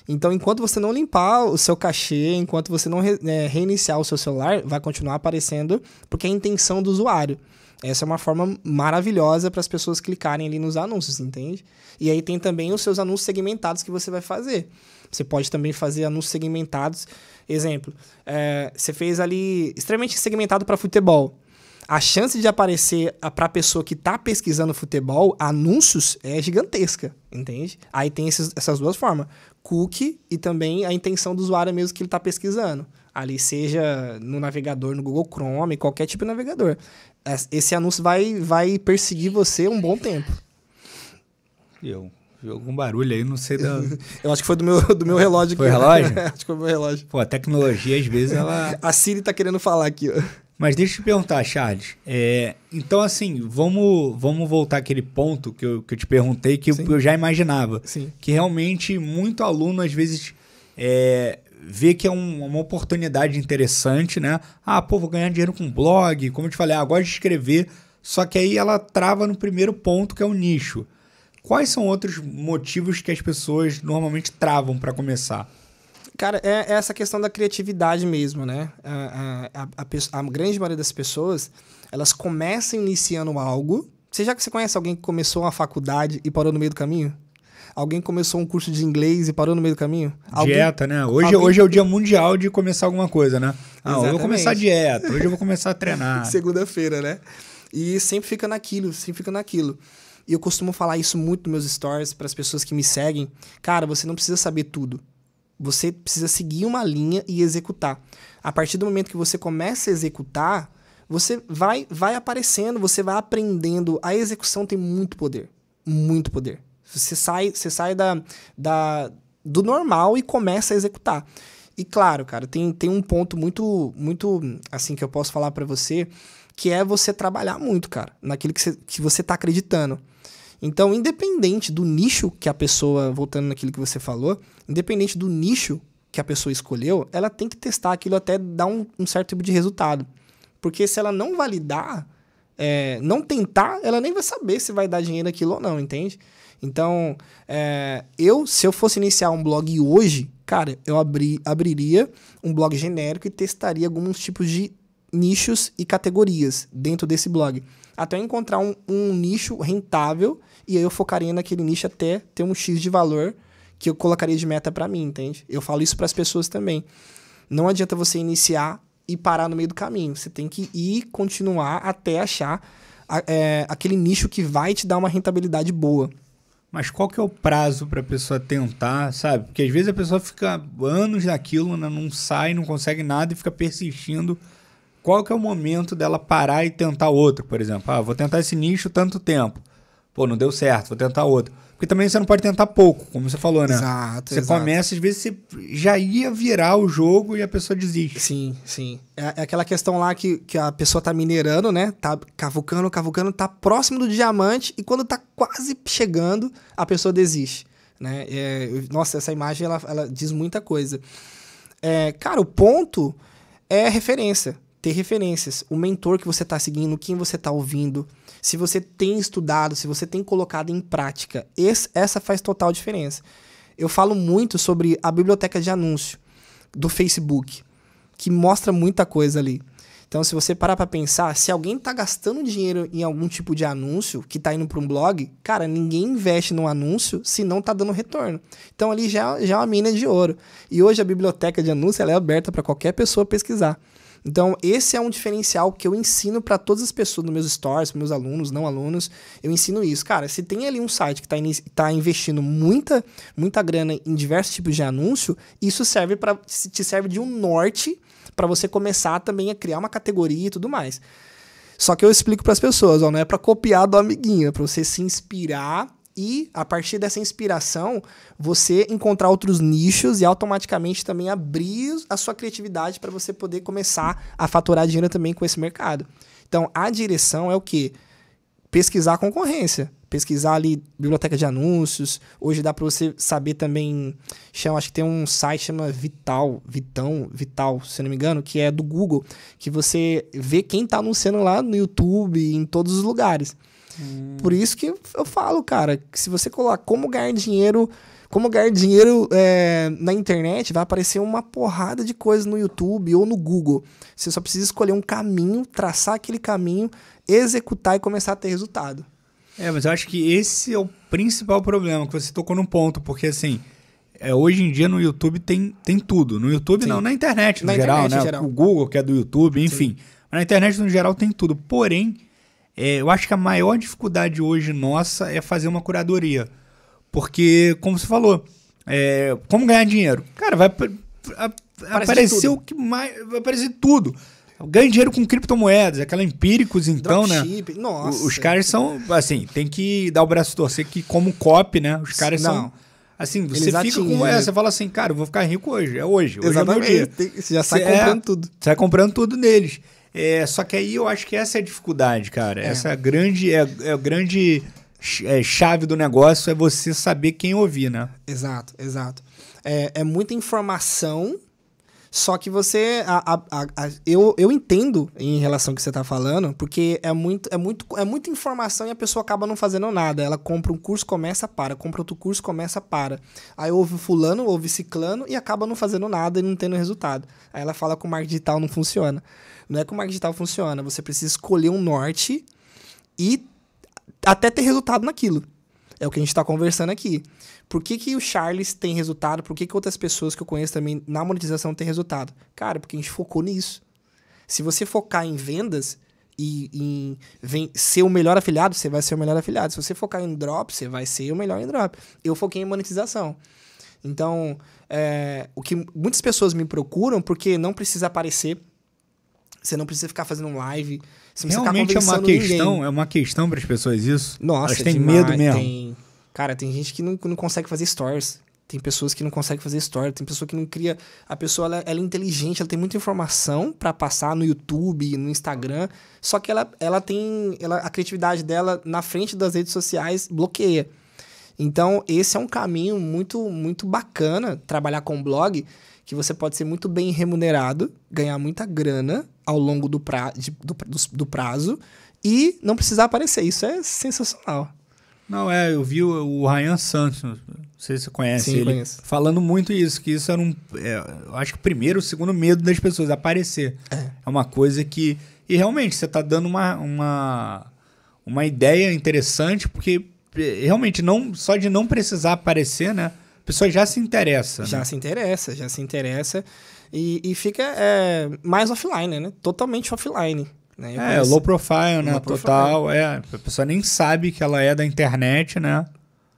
Então, enquanto você não limpar o seu cachê, enquanto você não re, é, reiniciar o seu celular, vai continuar aparecendo, porque é a intenção do usuário. Essa é uma forma maravilhosa para as pessoas clicarem ali nos anúncios, entende? E aí tem também os seus anúncios segmentados que você vai fazer. Você pode também fazer anúncios segmentados. Exemplo, é, você fez ali extremamente segmentado para futebol. A chance de aparecer para a pessoa que está pesquisando futebol, anúncios, é gigantesca, entende? Aí tem esses, essas duas formas: cookie e também a intenção do usuário mesmo que ele está pesquisando ali, seja no navegador, no Google Chrome, qualquer tipo de navegador esse anúncio vai, vai perseguir você um bom tempo. Eu. Vi algum barulho aí, não sei da. (laughs) eu acho que foi do meu, do meu relógio. Foi aqui, relógio? Né? (laughs) acho que foi o meu relógio. Pô, a tecnologia, às vezes, ela. (laughs) a Siri tá querendo falar aqui, ó. Mas deixa eu te perguntar, Charles. É, então, assim, vamos, vamos voltar àquele ponto que eu, que eu te perguntei, que eu, eu, já imaginava. Sim. Que realmente muito aluno, às vezes, é, vê que é um, uma oportunidade interessante, né? Ah, pô, vou ganhar dinheiro com blog, como eu te falei, ah, gosto de escrever, só que aí ela trava no primeiro ponto, que é o nicho. Quais são outros motivos que as pessoas normalmente travam para começar? Cara, é, é essa questão da criatividade mesmo, né? A, a, a, a, grande maioria das pessoas, elas começam iniciando algo. Você já que você conhece alguém que começou uma faculdade e parou no meio do caminho? Alguém começou um curso de inglês e parou no meio do caminho? Alguém... Dieta, né? Hoje, Alguém... hoje é o dia mundial de começar alguma coisa, né? Ah, eu vou começar a dieta, hoje eu vou começar a treinar. (laughs) Segunda-feira, né? E sempre fica naquilo, sempre fica naquilo. E eu costumo falar isso muito nos meus stories para as pessoas que me seguem. Cara, você não precisa saber tudo. Você precisa seguir uma linha e executar. A partir do momento que você começa a executar, você vai vai aparecendo, você vai aprendendo. A execução tem muito poder, muito poder. Você sai, você sai da, da, do normal e começa a executar. E claro, cara, tem, tem um ponto muito, muito assim que eu posso falar para você, que é você trabalhar muito, cara, naquilo que você, que você tá acreditando. Então, independente do nicho que a pessoa, voltando naquilo que você falou, independente do nicho que a pessoa escolheu, ela tem que testar aquilo até dar um, um certo tipo de resultado. Porque se ela não validar, é, não tentar, ela nem vai saber se vai dar dinheiro aquilo ou não, entende? Então, é, eu, se eu fosse iniciar um blog hoje, cara, eu abri, abriria um blog genérico e testaria alguns tipos de nichos e categorias dentro desse blog. Até encontrar um, um nicho rentável e aí eu focaria naquele nicho até ter um X de valor que eu colocaria de meta para mim, entende? Eu falo isso para as pessoas também. Não adianta você iniciar e parar no meio do caminho. Você tem que ir continuar até achar a, é, aquele nicho que vai te dar uma rentabilidade boa. Mas qual que é o prazo para a pessoa tentar, sabe? Porque às vezes a pessoa fica anos naquilo, né, não sai, não consegue nada e fica persistindo. Qual que é o momento dela parar e tentar outro, por exemplo? Ah, vou tentar esse nicho tanto tempo. Pô, não deu certo, vou tentar outro. Porque também você não pode tentar pouco, como você falou, né? Exato. Você exato. começa, às vezes você já ia virar o jogo e a pessoa desiste. Sim, sim. É, é aquela questão lá que, que a pessoa tá minerando, né? Tá cavucando, cavucando, tá próximo do diamante e quando tá quase chegando, a pessoa desiste. Né? É, nossa, essa imagem ela, ela diz muita coisa. É, cara, o ponto é referência. Ter referências. O mentor que você está seguindo, quem você está ouvindo, se você tem estudado, se você tem colocado em prática. Esse, essa faz total diferença. Eu falo muito sobre a biblioteca de anúncio do Facebook, que mostra muita coisa ali. Então, se você parar para pensar, se alguém está gastando dinheiro em algum tipo de anúncio que está indo para um blog, cara, ninguém investe num anúncio se não está dando retorno. Então, ali já, é, já é uma mina de ouro. E hoje a biblioteca de anúncio é aberta para qualquer pessoa pesquisar. Então, esse é um diferencial que eu ensino para todas as pessoas, nos meus stories, meus alunos, não alunos. Eu ensino isso. Cara, se tem ali um site que está tá investindo muita, muita grana em diversos tipos de anúncio, isso serve para te serve de um norte para você começar também a criar uma categoria e tudo mais. Só que eu explico para as pessoas, ó, não é para copiar do amiguinho, é para você se inspirar e a partir dessa inspiração você encontrar outros nichos e automaticamente também abrir a sua criatividade para você poder começar a faturar dinheiro também com esse mercado. Então a direção é o que pesquisar a concorrência, pesquisar ali biblioteca de anúncios. Hoje dá para você saber também, chama, acho que tem um site chama Vital, Vitão, Vital, se não me engano, que é do Google, que você vê quem está anunciando lá no YouTube, em todos os lugares. Hum. Por isso que eu falo, cara, que se você colar como ganhar dinheiro, como ganhar dinheiro é, na internet, vai aparecer uma porrada de coisas no YouTube ou no Google. Você só precisa escolher um caminho, traçar aquele caminho, executar e começar a ter resultado. É, mas eu acho que esse é o principal problema, que você tocou num ponto, porque assim, é, hoje em dia no YouTube tem, tem tudo. No YouTube Sim. não, na internet no na geral, internet, né? Geral. O Google, que é do YouTube, enfim. Sim. Na internet no geral tem tudo. Porém, é, eu acho que a maior dificuldade hoje nossa é fazer uma curadoria. Porque, como você falou, é, como ganhar dinheiro? Cara, vai aparecer o que mais. Vai aparecer tudo. Ganha dinheiro com criptomoedas, aquela empíricos, então, né? Dropship, né? Nossa. Os caras são, assim, tem que dar o braço torcer que, como copy, né? Os caras Não. são. Assim, você Eles fica com essa, você fala assim, cara, eu vou ficar rico hoje, é hoje. hoje é Exatamente. É meu dia. Você já sai é, comprando é, tudo. Sai comprando tudo neles. É, só que aí eu acho que essa é a dificuldade, cara. É. Essa é grande, é, é a grande é, chave do negócio é você saber quem ouvir, né? Exato, exato. É, é muita informação só que você. A, a, a, eu, eu entendo em relação ao que você está falando, porque é, muito, é, muito, é muita informação e a pessoa acaba não fazendo nada. Ela compra um curso, começa, para. Compra outro curso, começa, para. Aí ouve fulano, ouve ciclano e acaba não fazendo nada e não tendo resultado. Aí ela fala que o marketing digital não funciona. Não é que o marketing digital funciona. Você precisa escolher um norte e até ter resultado naquilo. É o que a gente está conversando aqui. Por que, que o Charles tem resultado? Por que, que outras pessoas que eu conheço também na monetização têm resultado? Cara, porque a gente focou nisso. Se você focar em vendas e em vem, ser o melhor afiliado, você vai ser o melhor afiliado. Se você focar em drop, você vai ser o melhor em drop. Eu foquei em monetização. Então, é, o que muitas pessoas me procuram porque não precisa aparecer, você não precisa ficar fazendo um live Tá Realmente tá é uma questão, ninguém. é uma questão para as pessoas isso. Nossa, elas têm demais, medo mesmo. Tem... Cara, tem gente que não, não consegue fazer stories. Tem pessoas que não conseguem fazer stories tem pessoa que não cria. A pessoa ela, ela é inteligente, ela tem muita informação para passar no YouTube, no Instagram, só que ela, ela tem. Ela, a criatividade dela na frente das redes sociais bloqueia. Então, esse é um caminho muito, muito bacana trabalhar com blog, que você pode ser muito bem remunerado, ganhar muita grana ao longo do, pra, de, do, do, do, prazo e não precisar aparecer. Isso é sensacional. Não, é, eu vi o, o Ryan Santos, não sei se você conhece Sim, ele, conheço. falando muito isso, que isso era um, é, eu acho que o primeiro, o segundo medo das pessoas, aparecer. É, é uma coisa que, e realmente, você está dando uma, uma, uma ideia interessante, porque é, realmente, não só de não precisar aparecer, né, a pessoa já se interessa. Já né? se interessa, já se interessa. E, e fica é, mais offline, né? Totalmente offline. Né? É, low profile, né? Low Total. É, a pessoa nem sabe que ela é da internet, né?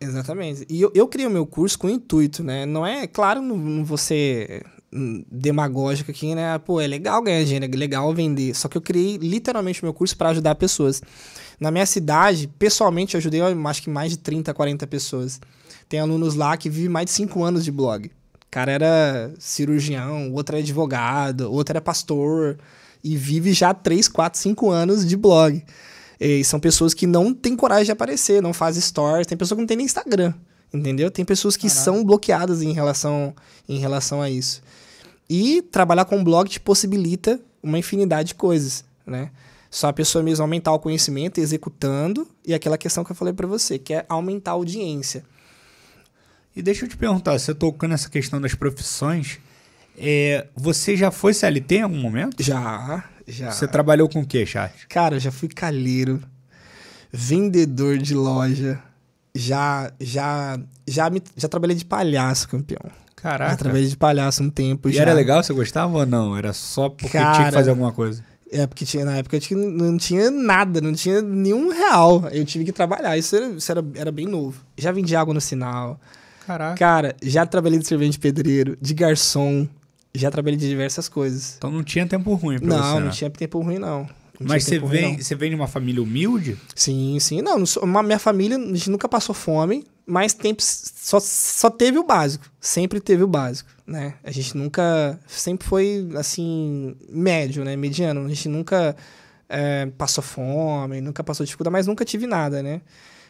Exatamente. E eu, eu criei o meu curso com intuito, né? Não é, claro, não, não você hum, demagógica aqui, né? Pô, é legal ganhar dinheiro, é legal vender. Só que eu criei literalmente o meu curso para ajudar pessoas. Na minha cidade, pessoalmente, eu ajudei acho que mais de 30, 40 pessoas. Tem alunos lá que vivem mais de 5 anos de blog cara era cirurgião, outro era advogado, outro era pastor, e vive já 3, 4, 5 anos de blog. E são pessoas que não têm coragem de aparecer, não fazem stories, tem pessoa que não tem nem Instagram, entendeu? Tem pessoas que Caraca. são bloqueadas em relação, em relação a isso. E trabalhar com blog te possibilita uma infinidade de coisas, né? Só a pessoa mesmo aumentar o conhecimento, executando, e aquela questão que eu falei para você, que é aumentar a audiência. E deixa eu te perguntar, você tocando nessa questão das profissões, é, você já foi CLT em algum momento? Já, já. Você trabalhou com o que, Charles? Cara, eu já fui calheiro, vendedor de loja, já, já, já, me, já trabalhei de palhaço, campeão. Caraca. Já trabalhei de palhaço um tempo e já. era legal? Você gostava ou não? Era só porque Cara, tinha que fazer alguma coisa? É, porque tinha, na época tinha, não tinha nada, não tinha nenhum real. Eu tive que trabalhar, isso, era, isso era, era bem novo. Já vendi água no sinal, Caraca. Cara, já trabalhei de servente pedreiro, de garçom, já trabalhei de diversas coisas. Então não tinha tempo ruim pra não, você, Não, não né? tinha tempo ruim, não. Não Mas você vem, ruim, você vem de uma família humilde? Sim, sim. Não, uma, minha família, a gente nunca passou fome, mas tempo, só, só teve o básico. Sempre teve o básico, né? A gente nunca. Sempre foi, assim, médio, né? Mediano. A gente nunca é, passou fome, nunca passou dificuldade, mas nunca tive nada, né?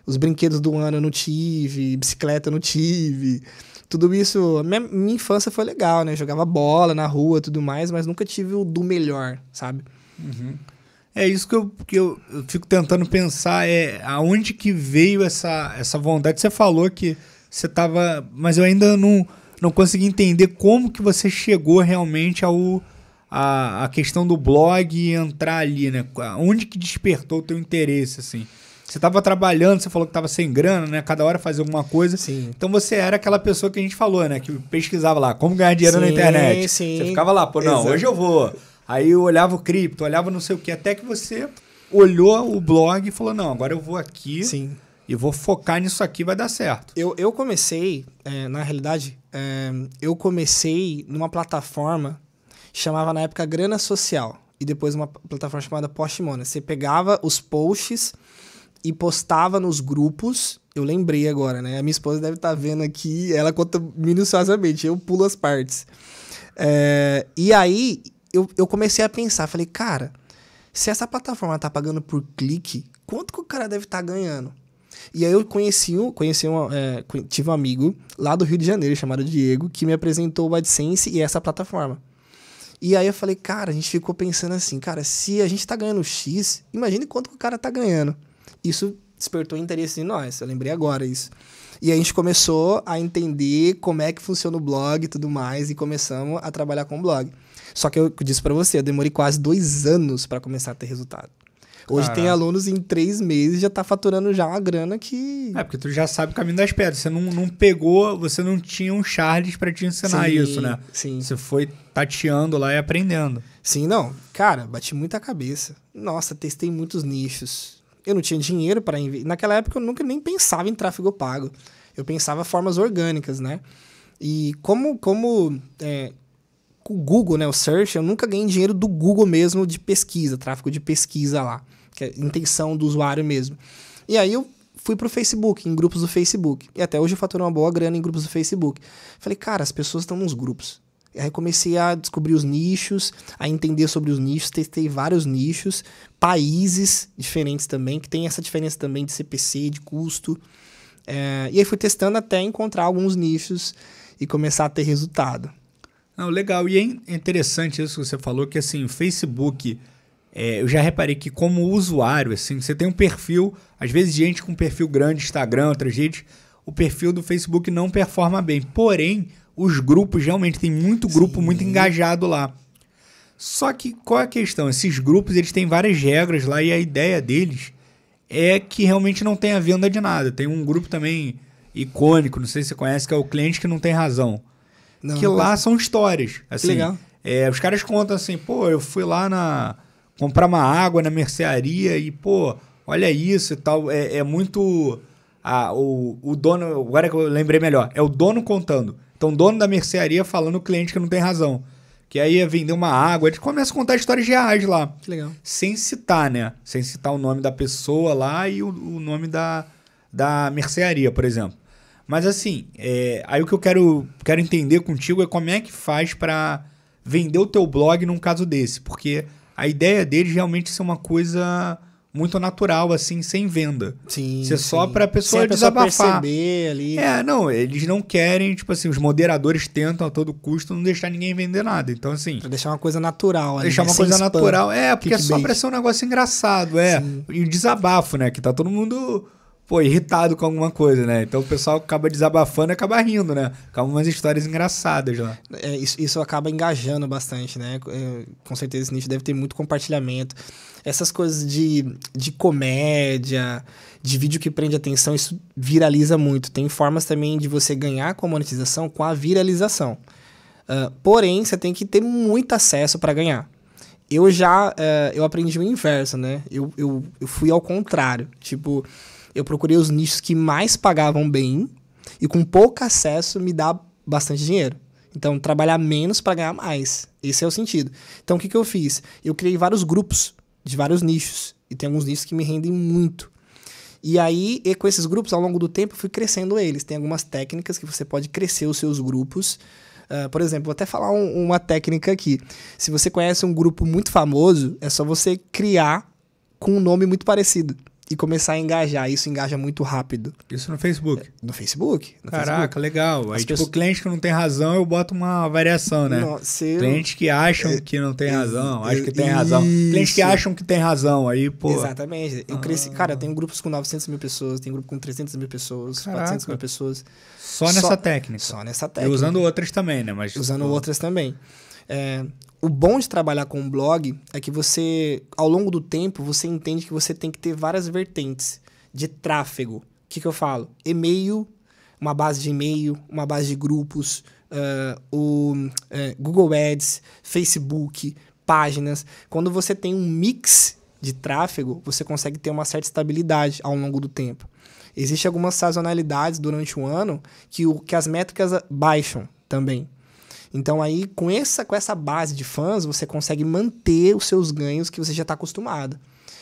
os brinquedos do ano eu não tive, bicicleta eu não tive. Tudo isso, minha, minha infância foi legal, né? Eu jogava bola na rua tudo mais, mas nunca tive o do melhor, sabe? Uhum. É isso que eu, que eu, eu fico tentando pensar, é aonde que veio essa, essa vontade. Você falou que você tava. Mas eu ainda não, não consegui entender como que você chegou realmente ao. A, a questão do blog e entrar ali, né? Onde que despertou o teu interesse, assim? Você estava trabalhando, você falou que estava sem grana, né? Cada hora fazia alguma coisa. Sim. Então você era aquela pessoa que a gente falou, né? Que pesquisava lá, como ganhar dinheiro sim, na internet. Sim. Você ficava lá, pô, não, Exato. hoje eu vou. Aí eu olhava o cripto, olhava não sei o que, até que você olhou o blog e falou: não, agora eu vou aqui Sim. e vou focar nisso aqui, vai dar certo. Eu, eu comecei, é, na realidade, é, eu comecei numa plataforma, chamava na época Grana Social, e depois uma plataforma chamada Postmona. Você pegava os posts e postava nos grupos. Eu lembrei agora, né? A minha esposa deve estar tá vendo aqui, ela conta minuciosamente, eu pulo as partes. É, e aí eu, eu comecei a pensar, falei, cara, se essa plataforma tá pagando por clique, quanto que o cara deve estar tá ganhando? E aí eu conheci um, conheci um, é, tive um amigo lá do Rio de Janeiro chamado Diego que me apresentou o AdSense e essa plataforma. E aí eu falei, cara, a gente ficou pensando assim, cara, se a gente tá ganhando X, imagine quanto que o cara tá ganhando isso despertou interesse em nós. Eu lembrei agora isso. E a gente começou a entender como é que funciona o blog e tudo mais, e começamos a trabalhar com o blog. Só que eu disse para você, eu demorei quase dois anos para começar a ter resultado. Hoje Caraca. tem alunos em três meses já tá faturando já uma grana que. É, porque tu já sabe o caminho das pedras. Você não, não pegou, você não tinha um Charles para te ensinar sim, isso, né? Sim. Você foi tateando lá e aprendendo. Sim, não. Cara, bati muita cabeça. Nossa, testei muitos nichos eu não tinha dinheiro para enviar. Naquela época eu nunca nem pensava em tráfego pago. Eu pensava formas orgânicas, né? E como, como é, o Google, né, o search, eu nunca ganhei dinheiro do Google mesmo de pesquisa, tráfego de pesquisa lá, que é intenção do usuário mesmo. E aí eu fui pro Facebook, em grupos do Facebook. E até hoje eu faturo uma boa grana em grupos do Facebook. Falei, cara, as pessoas estão nos grupos. Aí comecei a descobrir os nichos, a entender sobre os nichos, testei vários nichos, países diferentes também, que tem essa diferença também de CPC, de custo. É, e aí fui testando até encontrar alguns nichos e começar a ter resultado. Não, legal. E é, é interessante isso que você falou, que assim, o Facebook, é, eu já reparei que como usuário, assim, você tem um perfil, às vezes gente com perfil grande, Instagram, outra gente, o perfil do Facebook não performa bem. Porém, os grupos, realmente, tem muito grupo Sim. muito engajado lá. Só que qual é a questão? Esses grupos, eles têm várias regras lá e a ideia deles é que realmente não tem a venda de nada. Tem um grupo também icônico, não sei se você conhece, que é o Cliente que Não Tem Razão. Não, que não lá são histórias. Assim, legal. É, os caras contam assim, pô, eu fui lá na comprar uma água na mercearia e, pô, olha isso e tal. É, é muito. A, o, o dono. Agora que eu lembrei melhor, é o dono contando. Então, dono da mercearia falando o cliente que não tem razão. Que aí ia vender uma água. gente começa a contar histórias reais lá. Que legal. Sem citar, né? Sem citar o nome da pessoa lá e o, o nome da, da mercearia, por exemplo. Mas assim, é, aí o que eu quero, quero entender contigo é como é que faz para vender o teu blog num caso desse. Porque a ideia dele realmente é uma coisa muito natural, assim, sem venda. Sim. Você é só pra pessoa, sem a pessoa desabafar. Perceber ali. É, não, eles não querem, tipo assim, os moderadores tentam a todo custo não deixar ninguém vender nada. Então, assim. Pra deixar uma coisa natural, né? Deixar uma coisa spam, natural. É, porque é só pra ser um negócio engraçado, é. Sim. E o desabafo, né? Que tá todo mundo. Pô, irritado com alguma coisa, né? Então o pessoal acaba desabafando e acaba rindo, né? Acaba umas histórias engraçadas lá. É, isso, isso acaba engajando bastante, né? É, com certeza esse nicho deve ter muito compartilhamento essas coisas de, de comédia, de vídeo que prende atenção, isso viraliza muito. Tem formas também de você ganhar com a monetização com a viralização. Uh, porém, você tem que ter muito acesso para ganhar. Eu já uh, eu aprendi o inverso, né? Eu, eu, eu fui ao contrário. Tipo, eu procurei os nichos que mais pagavam bem e com pouco acesso me dá bastante dinheiro. Então, trabalhar menos para ganhar mais. Esse é o sentido. Então, o que, que eu fiz? Eu criei vários grupos de vários nichos. E tem alguns nichos que me rendem muito. E aí, e com esses grupos, ao longo do tempo, eu fui crescendo eles. Tem algumas técnicas que você pode crescer os seus grupos. Uh, por exemplo, vou até falar um, uma técnica aqui. Se você conhece um grupo muito famoso, é só você criar com um nome muito parecido e começar a engajar. Isso engaja muito rápido. Isso no Facebook? É, no Facebook. No Caraca, Facebook. legal. As Aí, tipo, pessoas... tipo, cliente que não tem razão, eu boto uma variação, né? Não, se... Cliente que acham é, que não tem razão, é, acho que tem isso. razão. Cliente que acham que tem razão. Aí, pô. Exatamente. Eu ah. cresci. Cara, eu tenho grupos com 900 mil pessoas, tem grupo com 300 mil pessoas, Caraca. 400 mil pessoas. Só nessa só, técnica? Só nessa técnica. E usando outras também, né? Mas, usando pô. outras também. É, o bom de trabalhar com um blog é que você, ao longo do tempo, você entende que você tem que ter várias vertentes de tráfego. O que, que eu falo? E-mail, uma base de e-mail, uma base de grupos, uh, o uh, Google Ads, Facebook, páginas. Quando você tem um mix de tráfego, você consegue ter uma certa estabilidade ao longo do tempo. Existem algumas sazonalidades durante o ano que, o, que as métricas baixam também. Então aí com essa com essa base de fãs, você consegue manter os seus ganhos que você já está acostumado.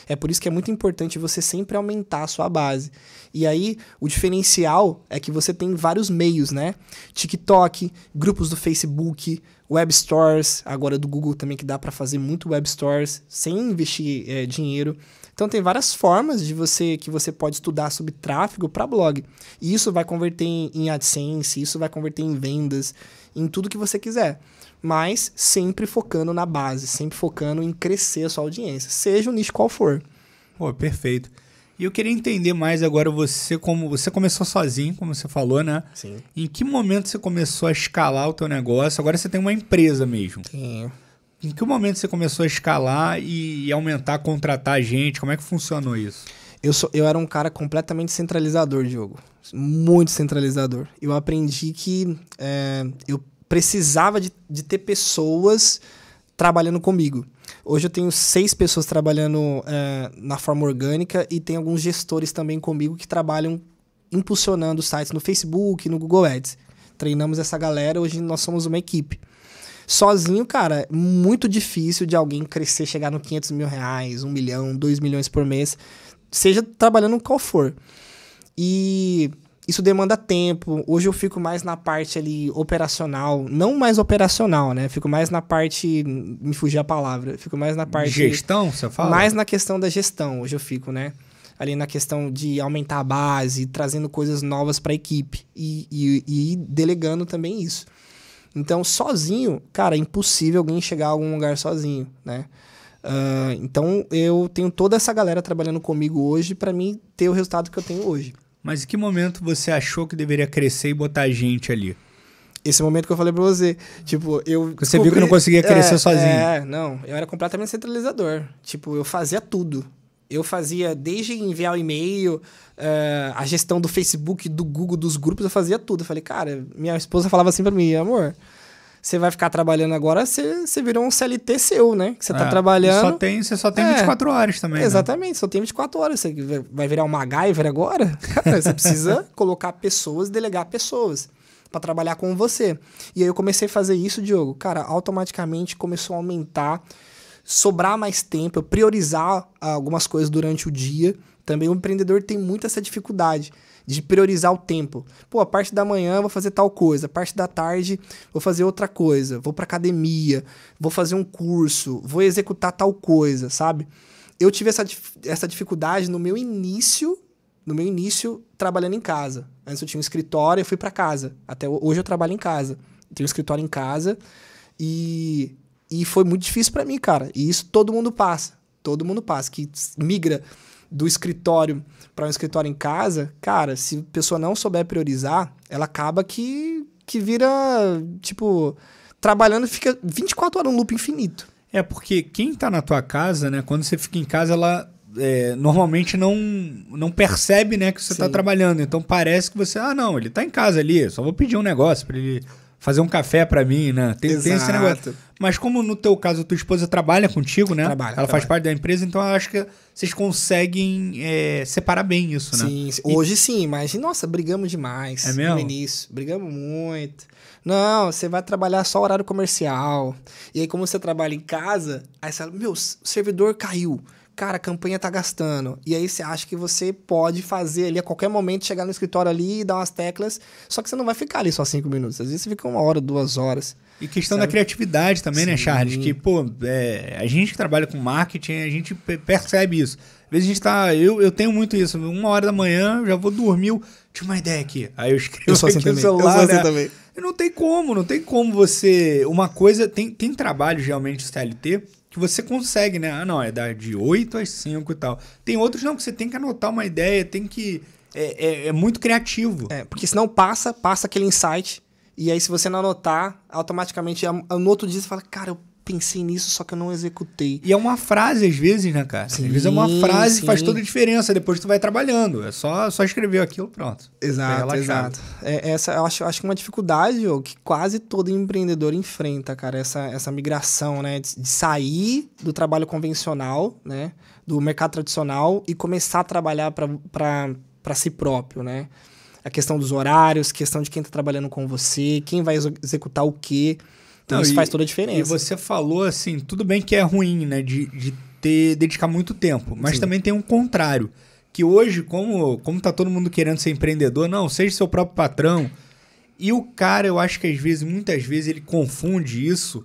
É por isso que é muito importante você sempre aumentar a sua base. E aí, o diferencial é que você tem vários meios, né? TikTok, grupos do Facebook, web stores, agora do Google também que dá para fazer muito web stores sem investir é, dinheiro. Então tem várias formas de você que você pode estudar sobre tráfego para blog. E isso vai converter em AdSense, isso vai converter em vendas, em tudo que você quiser. Mas sempre focando na base, sempre focando em crescer a sua audiência, seja o nicho qual for. Pô, perfeito. E eu queria entender mais agora você como você começou sozinho, como você falou, né? Sim. Em que momento você começou a escalar o teu negócio? Agora você tem uma empresa mesmo. Sim. Em que momento você começou a escalar e aumentar, contratar gente? Como é que funcionou isso? Eu, sou, eu era um cara completamente centralizador, Diogo muito centralizador. Eu aprendi que é, eu precisava de, de, ter pessoas trabalhando comigo. Hoje eu tenho seis pessoas trabalhando é, na forma orgânica e tem alguns gestores também comigo que trabalham impulsionando sites no Facebook, no Google Ads. Treinamos essa galera, hoje nós somos uma equipe. Sozinho, cara, muito difícil de alguém crescer, chegar no 500 mil reais, 1 milhão, 2 milhões por mês, seja trabalhando qual for. E isso demanda tempo. Hoje eu fico mais na parte ali operacional, não mais operacional, né? Fico mais na parte, me fugir a palavra, fico mais na parte gestão, você fala? Mais na questão da gestão, hoje eu fico, né? Ali na questão de aumentar a base, trazendo coisas novas para a equipe e, e, e delegando também isso. Então, sozinho, cara, é impossível alguém chegar a algum lugar sozinho, né? Uh, então, eu tenho toda essa galera trabalhando comigo hoje para mim ter o resultado que eu tenho hoje. Mas em que momento você achou que deveria crescer e botar gente ali? Esse momento que eu falei pra você. Tipo, eu. Você descobri... viu que não conseguia crescer é, sozinho? É, não. Eu era completamente centralizador. Tipo, eu fazia tudo. Eu fazia desde enviar o um e-mail, uh, a gestão do Facebook, do Google, dos grupos, eu fazia tudo. Eu falei, cara, minha esposa falava assim pra mim, amor, você vai ficar trabalhando agora, você, você virou um CLT seu, né? Que você está é, trabalhando. Só tem, você só tem é, 24 horas também. Né? Exatamente, né? só tem 24 horas. Você vai virar um MacGyver agora? Cara, você precisa (laughs) colocar pessoas, delegar pessoas para trabalhar com você. E aí eu comecei a fazer isso, Diogo. Cara, automaticamente começou a aumentar, sobrar mais tempo, eu priorizar ah, algumas coisas durante o dia. Também o empreendedor tem muito essa dificuldade de priorizar o tempo. Pô, a parte da manhã vou fazer tal coisa, a parte da tarde vou fazer outra coisa, vou para academia, vou fazer um curso, vou executar tal coisa, sabe? Eu tive essa, essa dificuldade no meu início, no meu início trabalhando em casa. Antes eu tinha um escritório e fui para casa. Até hoje eu trabalho em casa. Tenho um escritório em casa e e foi muito difícil para mim, cara. E isso todo mundo passa. Todo mundo passa que migra do escritório para um escritório em casa, cara, se a pessoa não souber priorizar, ela acaba que, que vira, tipo, trabalhando fica 24 horas no loop infinito. É, porque quem está na tua casa, né, quando você fica em casa, ela é, normalmente não, não percebe né, que você está trabalhando. Então parece que você, ah, não, ele está em casa ali, só vou pedir um negócio para ele fazer um café para mim, né? Tem, tem, esse negócio. Mas como no teu caso, a tua esposa trabalha contigo, né? Trabalha. Ela trabalha. faz parte da empresa, então eu acho que vocês conseguem é, separar bem isso, né? Sim, hoje sim, mas nossa, brigamos demais. É mesmo? No início, brigamos muito. Não, você vai trabalhar só horário comercial. E aí, como você trabalha em casa, aí você fala, meu, o servidor caiu cara, a campanha tá gastando. E aí você acha que você pode fazer ali a qualquer momento, chegar no escritório ali e dar umas teclas. Só que você não vai ficar ali só cinco minutos. Às vezes você fica uma hora, duas horas. E questão sabe? da criatividade também, Sim. né, Charles? Que, pô, é, a gente que trabalha com marketing, a gente percebe isso. Às vezes a gente tá. Eu, eu tenho muito isso. Uma hora da manhã, já vou dormir. Tinha uma ideia aqui. Aí eu escrevo eu sou assim aqui também. no celular. Eu sou assim né? também. não tem como, não tem como você. Uma coisa. Tem, tem trabalho realmente CLT que você consegue, né? Ah, não, é da, de 8 às 5 e tal. Tem outros não, que você tem que anotar uma ideia, tem que. É, é, é muito criativo. É, porque senão passa, passa aquele insight. E aí, se você não anotar, automaticamente no outro dia você fala, cara, eu pensei nisso, só que eu não executei. E é uma frase, às vezes, né, cara? Sim, às vezes é uma frase sim. faz toda a diferença. Depois tu vai trabalhando. É só, só escrever aquilo, pronto. Exato, exato. É, essa eu acho, acho que é uma dificuldade ó, que quase todo empreendedor enfrenta, cara. Essa, essa migração, né? De, de sair do trabalho convencional, né? Do mercado tradicional e começar a trabalhar para si próprio, né? A questão dos horários, questão de quem está trabalhando com você, quem vai executar o quê. Então, isso e, faz toda a diferença. E você falou assim, tudo bem que é ruim, né? De, de ter, dedicar muito tempo, mas Sim. também tem um contrário. Que hoje, como, como tá todo mundo querendo ser empreendedor, não, seja seu próprio patrão. E o cara, eu acho que às vezes, muitas vezes, ele confunde isso.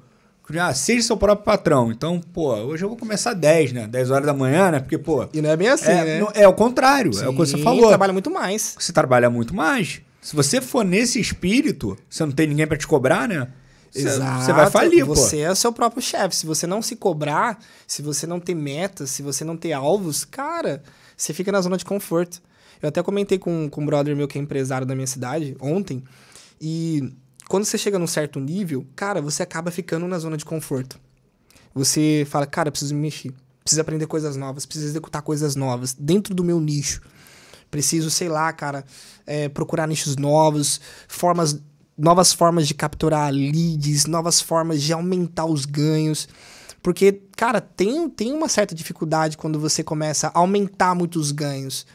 Ah, seja seu próprio patrão. Então, pô, hoje eu vou começar 10, né? 10 horas da manhã, né? Porque, pô. E não é bem assim, é, né? Não, é o contrário. Sim, é o que você falou. Você trabalha muito mais. Você trabalha muito mais. Se você for nesse espírito, você não tem ninguém para te cobrar, né? Exato. Você vai falir, você pô. Você é o seu próprio chefe. Se você não se cobrar, se você não ter metas, se você não ter alvos, cara, você fica na zona de conforto. Eu até comentei com, com um brother meu que é empresário da minha cidade ontem. E quando você chega num certo nível, cara, você acaba ficando na zona de conforto. Você fala, cara, preciso me mexer. Preciso aprender coisas novas, preciso executar coisas novas dentro do meu nicho. Preciso, sei lá, cara, é, procurar nichos novos, formas novas formas de capturar leads, novas formas de aumentar os ganhos. Porque, cara, tem, tem uma certa dificuldade quando você começa a aumentar muito os ganhos.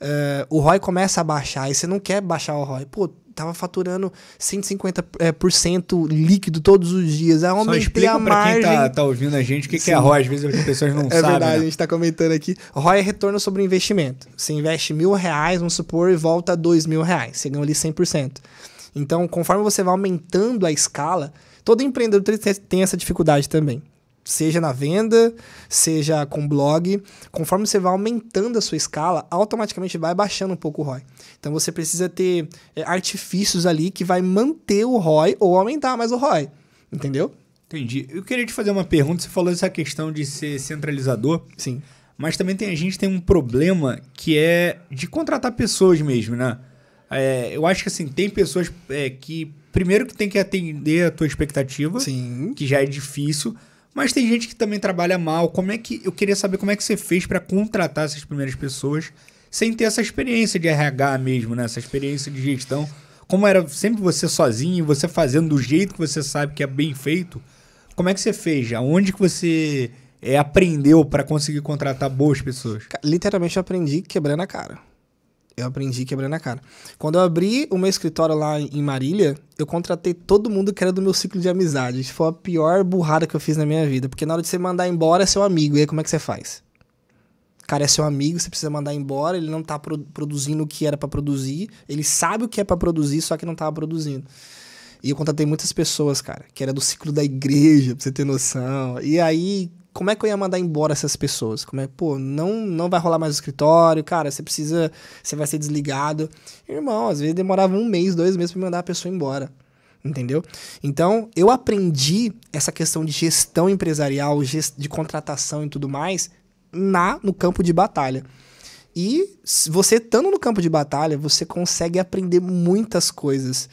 Uh, o ROI começa a baixar e você não quer baixar o ROI. Pô, tava faturando 150% é, eh, por cento líquido todos os dias. Aí aumentei Só explica a margem. pra quem tá, tá ouvindo a gente o que, que é ROI. Às vezes as pessoas não é sabem. É verdade, né? a gente tá comentando aqui. ROI é retorno sobre o investimento. Você investe mil reais, vamos supor, e volta a dois mil reais. Você ganhou ali 100%. Então, conforme você vai aumentando a escala, todo empreendedor tem essa dificuldade também. Seja na venda, seja com blog, conforme você vai aumentando a sua escala, automaticamente vai baixando um pouco o ROI. Então você precisa ter é, artifícios ali que vai manter o ROI ou aumentar mais o ROI. Entendeu? Entendi. Eu queria te fazer uma pergunta. Você falou essa questão de ser centralizador. Sim. Mas também tem a gente tem um problema que é de contratar pessoas mesmo, né? É, eu acho que assim, tem pessoas é, que. Primeiro que tem que atender a tua expectativa, Sim. que já é difícil. Mas tem gente que também trabalha mal. Como é que. Eu queria saber como é que você fez para contratar essas primeiras pessoas sem ter essa experiência de RH mesmo, né? Essa experiência de gestão. Como era sempre você sozinho, você fazendo do jeito que você sabe que é bem feito. Como é que você fez? Aonde que você é, aprendeu para conseguir contratar boas pessoas? Literalmente eu aprendi quebrando a cara. Eu aprendi quebrando a cara. Quando eu abri o meu escritório lá em Marília, eu contratei todo mundo que era do meu ciclo de amizade. Foi a pior burrada que eu fiz na minha vida. Porque na hora de você mandar embora, é seu amigo. E aí, como é que você faz? cara é seu amigo, você precisa mandar embora, ele não tá produzindo o que era para produzir, ele sabe o que é para produzir, só que não tava produzindo. E eu contatei muitas pessoas, cara, que era do ciclo da igreja, pra você ter noção. E aí, como é que eu ia mandar embora essas pessoas? Como é, pô, não, não vai rolar mais o escritório, cara, você precisa, você vai ser desligado. Irmão, às vezes demorava um mês, dois meses para mandar a pessoa embora. Entendeu? Então, eu aprendi essa questão de gestão empresarial, de contratação e tudo mais na no campo de batalha. E você estando no campo de batalha, você consegue aprender muitas coisas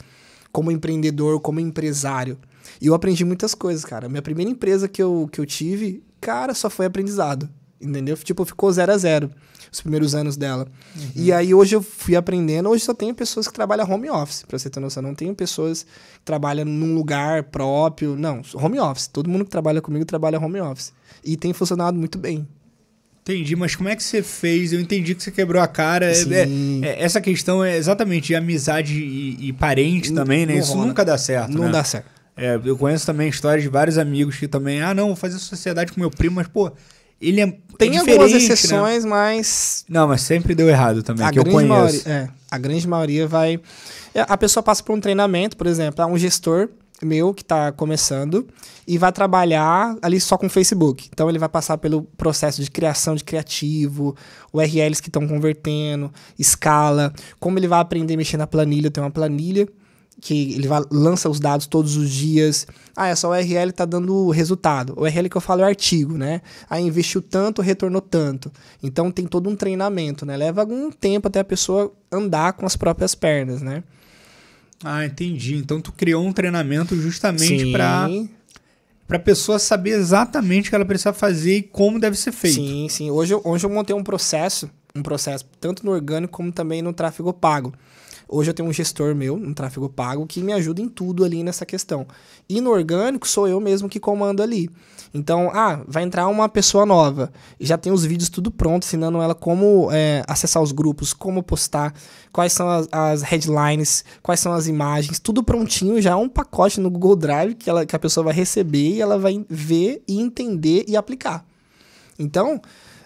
como empreendedor, como empresário. E eu aprendi muitas coisas, cara. Minha primeira empresa que eu, que eu tive, cara, só foi aprendizado. Entendeu? Tipo, ficou zero a zero os primeiros anos dela. Uhum. E aí hoje eu fui aprendendo, hoje só tenho pessoas que trabalham home office, pra você ter noção. Não tenho pessoas que trabalham num lugar próprio. Não, home office. Todo mundo que trabalha comigo trabalha home office. E tem funcionado muito bem. Entendi, mas como é que você fez? Eu entendi que você quebrou a cara. É, é, é essa questão é exatamente de amizade e, e parente também, né? Isso rola. nunca dá certo. Não né? dá certo. É, eu conheço também histórias de vários amigos que também, ah, não, vou fazer sociedade com meu primo, mas, pô, ele é. Tem algumas né? exceções, né? mas. Não, mas sempre deu errado também, a que eu conheço. Maioria, é, a grande maioria vai. É, a pessoa passa por um treinamento, por exemplo, um gestor meu que está começando e vai trabalhar ali só com Facebook. Então ele vai passar pelo processo de criação de criativo, URLs que estão convertendo, escala, como ele vai aprender a mexer na planilha, tem uma planilha que ele lança os dados todos os dias. Ah, essa URL está dando resultado. O URL que eu falo é artigo, né? Aí ah, investiu tanto, retornou tanto. Então tem todo um treinamento, né? Leva algum tempo até a pessoa andar com as próprias pernas, né? Ah, entendi. Então tu criou um treinamento justamente para para a pessoa saber exatamente o que ela precisa fazer e como deve ser feito. Sim, sim. Hoje, hoje eu montei um processo, um processo tanto no orgânico como também no tráfego pago. Hoje eu tenho um gestor meu, um tráfego pago, que me ajuda em tudo ali nessa questão. E no orgânico sou eu mesmo que comando ali. Então, ah, vai entrar uma pessoa nova. Já tem os vídeos tudo pronto, ensinando ela como é, acessar os grupos, como postar, quais são as, as, headlines, quais são as imagens, tudo prontinho, já é um pacote no Google Drive que, ela, que a pessoa vai receber e ela vai ver e entender e aplicar. Então,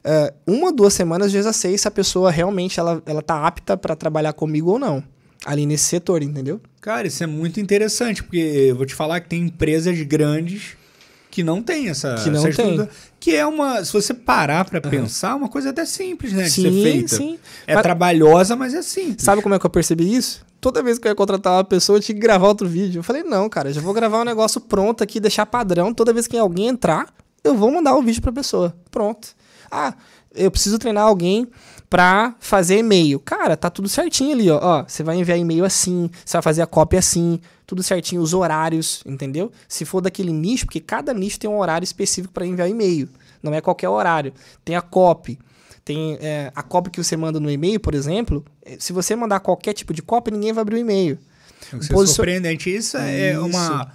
uh, uma, duas semanas, eu já sei se a pessoa realmente ela, ela tá apta para trabalhar comigo ou não. Ali nesse setor, entendeu? Cara, isso é muito interessante, porque eu vou te falar que tem empresas grandes que não tem essa, que não essa tem. que é uma, se você parar para uhum. pensar, é uma coisa até simples, né, sim, de ser feita. Sim. É mas, trabalhosa, mas é simples. Sabe como é que eu percebi isso? Toda vez que eu ia contratar uma pessoa, eu tinha que gravar outro vídeo. Eu falei: "Não, cara, já vou gravar um negócio pronto aqui, deixar padrão, toda vez que alguém entrar, eu vou mandar o um vídeo para pessoa. Pronto. Ah, eu preciso treinar alguém para fazer e-mail. Cara, tá tudo certinho ali, ó. Você vai enviar e-mail assim, você vai fazer a cópia assim, tudo certinho, os horários, entendeu? Se for daquele nicho, porque cada nicho tem um horário específico para enviar e-mail. Não é qualquer horário. Tem a copy. Tem é, a copy que você manda no e-mail, por exemplo. É, se você mandar qualquer tipo de copy, ninguém vai abrir o e-mail. É o surpreendente isso é, é isso. uma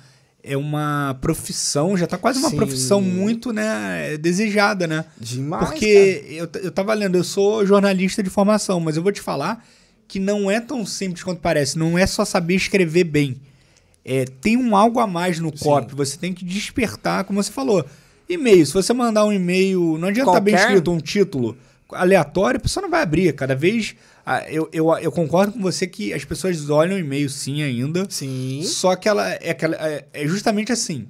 é uma profissão, já tá quase uma Sim. profissão muito, né, desejada, né? Demais. Porque eu, eu tava lendo, eu sou jornalista de formação, mas eu vou te falar que não é tão simples quanto parece. Não é só saber escrever bem. É, tem um algo a mais no copy. Você tem que despertar, como você falou. E-mail. Se você mandar um e-mail, não adianta Qualquer... bem escrito um título aleatório, a pessoa não vai abrir. Cada vez ah, eu, eu, eu, concordo com você que as pessoas olham e-mail sim ainda. Sim. Só que ela é, é, é justamente assim.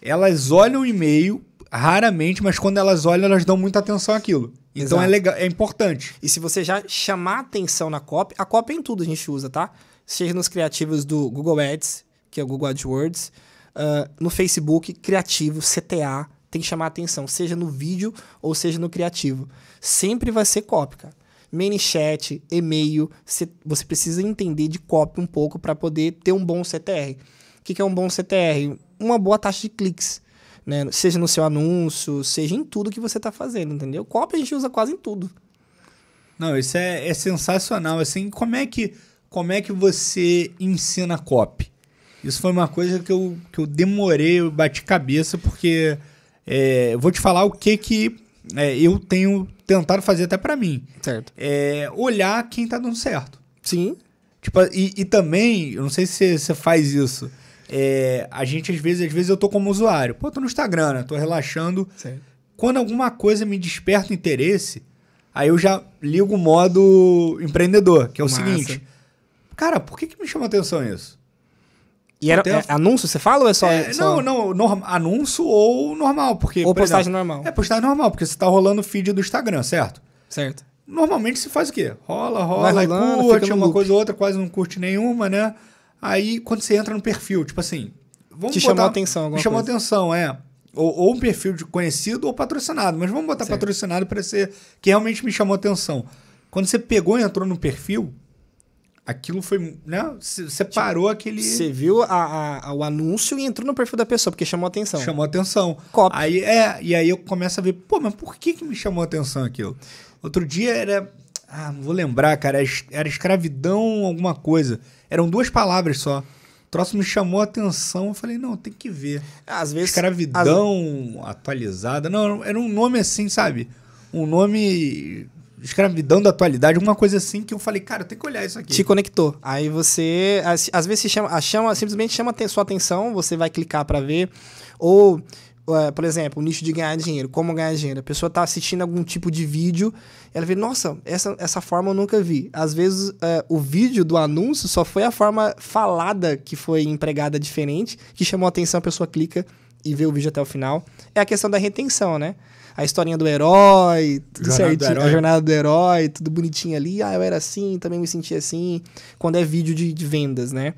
Elas olham e-mail raramente, mas quando elas olham, elas dão muita atenção àquilo. Então é legal, é importante. E se você já chamar atenção na cópia, a cópia é em tudo a gente usa, tá? Seja nos criativos do Google Ads, que é o Google AdWords, uh, no Facebook, criativo, CTA, tem que chamar atenção, seja no vídeo ou seja no criativo. Sempre vai ser cópia cara. ManyChat, e-mail, você precisa entender de copy um pouco para poder ter um bom CTR. O que, que é um bom CTR? Uma boa taxa de cliques. Né? Seja no seu anúncio, seja em tudo que você está fazendo, entendeu? Copy a gente usa quase em tudo. Não, isso é, é sensacional. Assim, como é que como é que você ensina copy? Isso foi uma coisa que eu, que eu demorei, eu bati cabeça, porque é, eu vou te falar o que que é, eu tenho tentaram fazer até para mim. Certo. É olhar quem tá dando certo. Sim. Tipo, e, e também, eu não sei se você faz isso. É, a gente, às vezes, às vezes eu tô como usuário. Pô, tô no Instagram, né? Tô relaxando. Certo. Quando alguma coisa me desperta interesse, aí eu já ligo o modo empreendedor, que é o Massa. seguinte. Cara, por que, que me chama atenção isso? E era, é, anúncio, você fala ou é só. É, só... Não, não, anúncio ou normal. Porque, ou por postagem exemplo, normal. É postagem normal, porque você tá rolando feed do Instagram, certo? Certo. Normalmente se faz o quê? Rola, rola, rolando, curte uma loop. coisa ou outra, quase não curte nenhuma, né? Aí quando você entra no perfil, tipo assim. Vamos Te chamou a atenção, Me chamou a atenção, é. Ou, ou, um perfil de conhecido ou patrocinado, mas vamos botar certo. patrocinado para ser. que realmente me chamou a atenção. Quando você pegou e entrou no perfil, Aquilo foi. Né? Separou tipo, aquele. Você viu a, a, o anúncio e entrou no perfil da pessoa, porque chamou atenção. Chamou atenção. Copy. Aí, é, e aí eu começo a ver, pô, mas por que, que me chamou atenção aquilo? Outro dia era. Ah, não vou lembrar, cara. Era escravidão, alguma coisa. Eram duas palavras só. O troço me chamou a atenção. Eu falei, não, tem que ver. Às vezes. Escravidão atualizada. Não, era um nome assim, sabe? Um nome escravidão da atualidade, alguma coisa assim que eu falei, cara, eu tenho que olhar isso aqui. Te conectou. Aí você, às vezes chama, chama simplesmente chama sua atenção, você vai clicar para ver ou é, por exemplo, o nicho de ganhar dinheiro, como ganhar dinheiro. A pessoa está assistindo algum tipo de vídeo, ela vê, nossa, essa, essa forma eu nunca vi. Às vezes, é, o vídeo do anúncio só foi a forma falada que foi empregada diferente, que chamou a atenção, a pessoa clica e vê o vídeo até o final. É a questão da retenção, né? a historinha do herói, tudo a jornada do herói, tudo bonitinho ali. Ah, eu era assim, também me sentia assim. Quando é vídeo de, de vendas, né?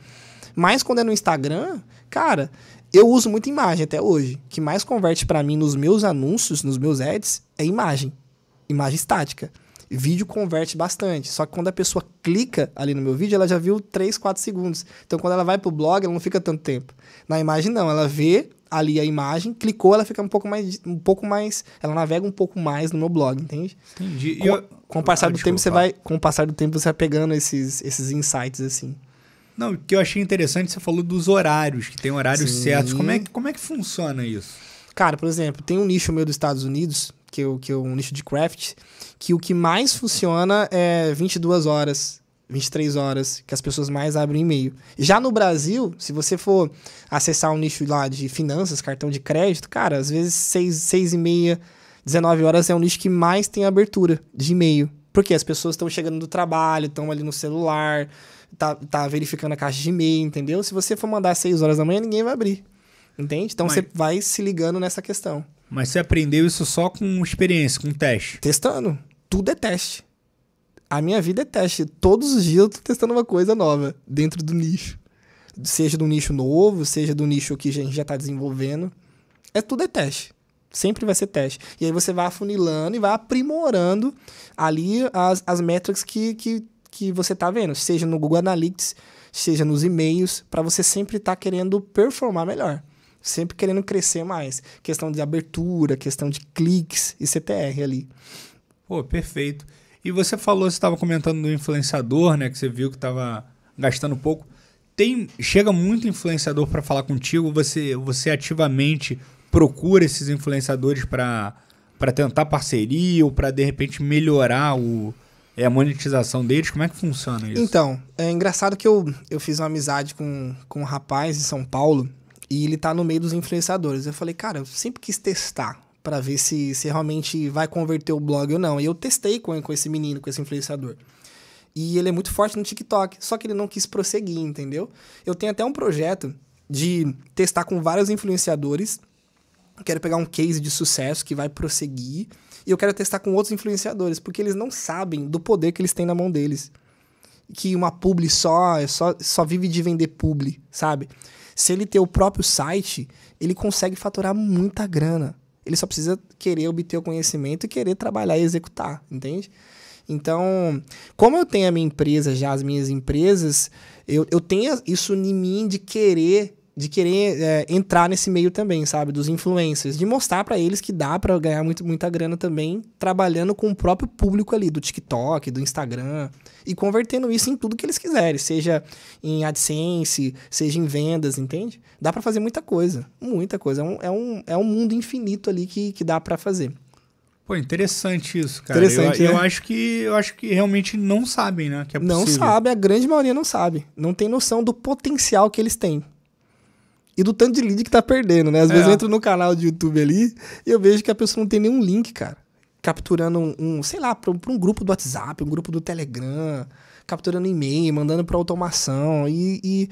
Mas quando é no Instagram, cara, eu uso muita imagem até hoje. O que mais converte para mim nos meus anúncios, nos meus ads, é imagem. Imagem estática. Vídeo converte bastante. Só que quando a pessoa clica ali no meu vídeo, ela já viu 3, 4 segundos. Então quando ela vai pro blog, ela não fica tanto tempo. Na imagem não, ela vê ali a imagem, clicou, ela fica um pouco mais, um pouco mais, ela navega um pouco mais no meu blog, entende? Entendi. Com, eu... com o passar ah, do desculpa. tempo você vai, com o passar do tempo você vai pegando esses, esses insights assim. Não, o que eu achei interessante você falou dos horários, que tem horários Sim. certos. Como é que como é que funciona isso? Cara, por exemplo, tem um nicho meu dos Estados Unidos, que é, que eu, um nicho de craft, que o que mais funciona é 22 horas 23 horas, que as pessoas mais abrem e-mail. Já no Brasil, se você for acessar um nicho lá de finanças, cartão de crédito, cara, às vezes 6, 6 e meia, 19 horas é um nicho que mais tem abertura de e-mail. Porque as pessoas estão chegando do trabalho, estão ali no celular, tá, tá verificando a caixa de e-mail, entendeu? Se você for mandar 6 horas da manhã, ninguém vai abrir. Entende? Então Mas... você vai se ligando nessa questão. Mas você aprendeu isso só com experiência, com teste? Testando. Tudo é teste. A minha vida é teste. Todos os dias eu tô testando uma coisa nova dentro do nicho. Seja do nicho novo, seja do nicho que a gente já está desenvolvendo. É tudo é teste. Sempre vai ser teste. E aí você vai afunilando e vai aprimorando ali as, as métricas que, que, que você está vendo. Seja no Google Analytics, seja nos e-mails, para você sempre estar tá querendo performar melhor. Sempre querendo crescer mais. Questão de abertura, questão de cliques e CTR ali. Pô, perfeito. E você falou, você estava comentando do influenciador, né? Que você viu que estava gastando pouco. Tem, chega muito influenciador para falar contigo. Você, você ativamente procura esses influenciadores para para tentar parceria ou para de repente melhorar o, é a monetização deles? Como é que funciona isso? Então, é engraçado que eu, eu fiz uma amizade com, com um rapaz em São Paulo e ele tá no meio dos influenciadores. Eu falei, cara, eu sempre quis testar para ver se, se realmente vai converter o blog ou não. E eu testei com, com esse menino, com esse influenciador. E ele é muito forte no TikTok, só que ele não quis prosseguir, entendeu? Eu tenho até um projeto de testar com vários influenciadores. quero pegar um case de sucesso que vai prosseguir. E eu quero testar com outros influenciadores, porque eles não sabem do poder que eles têm na mão deles. Que uma publi só, é só, só vive de vender publi, sabe? Se ele ter o próprio site, ele consegue faturar muita grana. Ele só precisa querer obter o conhecimento e querer trabalhar e executar, entende? Então, como eu tenho a minha empresa já, as minhas empresas, eu, eu tenho isso em mim de querer de querer é, entrar nesse meio também, sabe? Dos influencers, de mostrar para eles que dá para ganhar muito, muita grana também trabalhando com o próprio público ali do TikTok, do Instagram e convertendo isso em tudo que eles quiserem, seja em AdSense, seja em vendas, entende? Dá para fazer muita coisa, muita coisa. É um, é um, é um mundo infinito ali que, que dá para fazer. Pô, interessante isso, cara. Interessante, eu, né? eu, acho que eu acho que realmente não sabem, né? Que é não sabe, a grande maioria não sabe. Não tem noção do potencial que eles têm e do tanto de lead que tá perdendo, né? Às é. vezes eu entro no canal de YouTube ali e eu vejo que a pessoa não tem nenhum link, cara. Capturando um, um sei lá, para um, um, grupo do WhatsApp, um grupo do Telegram, capturando e-mail, mandando para automação. E, e,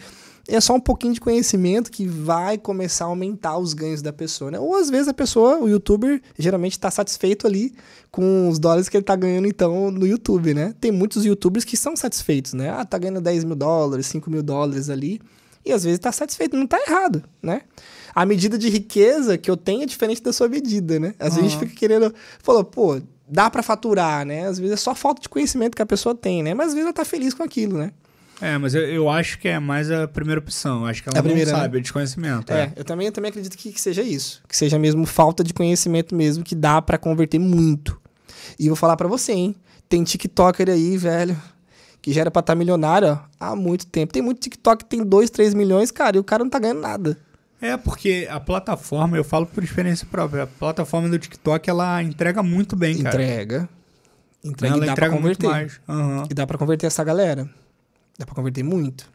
é só um pouquinho de conhecimento que vai começar a aumentar os ganhos da pessoa, né? Ou às vezes a pessoa, o youtuber, geralmente está satisfeito ali com os dólares que ele tá ganhando então no YouTube, né? Tem muitos youtubers que são satisfeitos, né? Ah, tá ganhando 10 mil dólares, 5 mil dólares ali e às vezes está satisfeito. Não está errado, né? A medida de riqueza que eu tenho é diferente da sua medida, né? Às uhum. vezes a gente fica querendo. Falou, pô, dá para faturar, né? Às vezes é só falta de conhecimento que a pessoa tem, né? Mas às vezes ela tá feliz com aquilo, né? É, mas eu, eu acho que é mais a primeira opção. Eu acho que ela é a não primeira, né? sabe, né? é desconhecimento. É, é, eu também, eu também acredito que, que seja isso. Que seja mesmo falta de conhecimento mesmo, que dá para converter muito. E vou falar para você, hein? Tem TikToker aí, velho que já era pra estar tá milionário há muito tempo. Tem muito TikTok que tem 2, 3 milhões, cara, e o cara não tá ganhando nada. É, porque a plataforma, eu falo por experiência própria, a plataforma do TikTok, ela entrega muito bem, cara. Entrega. Entrega ela e dá entrega pra converter. mais. Uhum. E dá pra converter essa galera. Dá pra converter muito.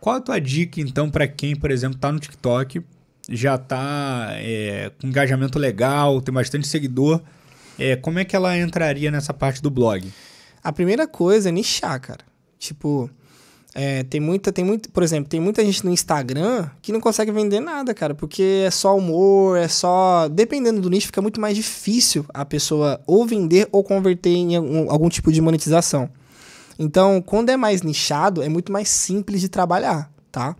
Qual a tua dica, então, para quem, por exemplo, tá no TikTok, já tá é, com engajamento legal, tem bastante seguidor, é, como é que ela entraria nessa parte do blog? A primeira coisa é nichar, cara. Tipo, é, tem muita, tem muito, por exemplo, tem muita gente no Instagram que não consegue vender nada, cara, porque é só humor, é só, dependendo do nicho, fica muito mais difícil a pessoa ou vender ou converter em algum, algum tipo de monetização. Então, quando é mais nichado, é muito mais simples de trabalhar, tá?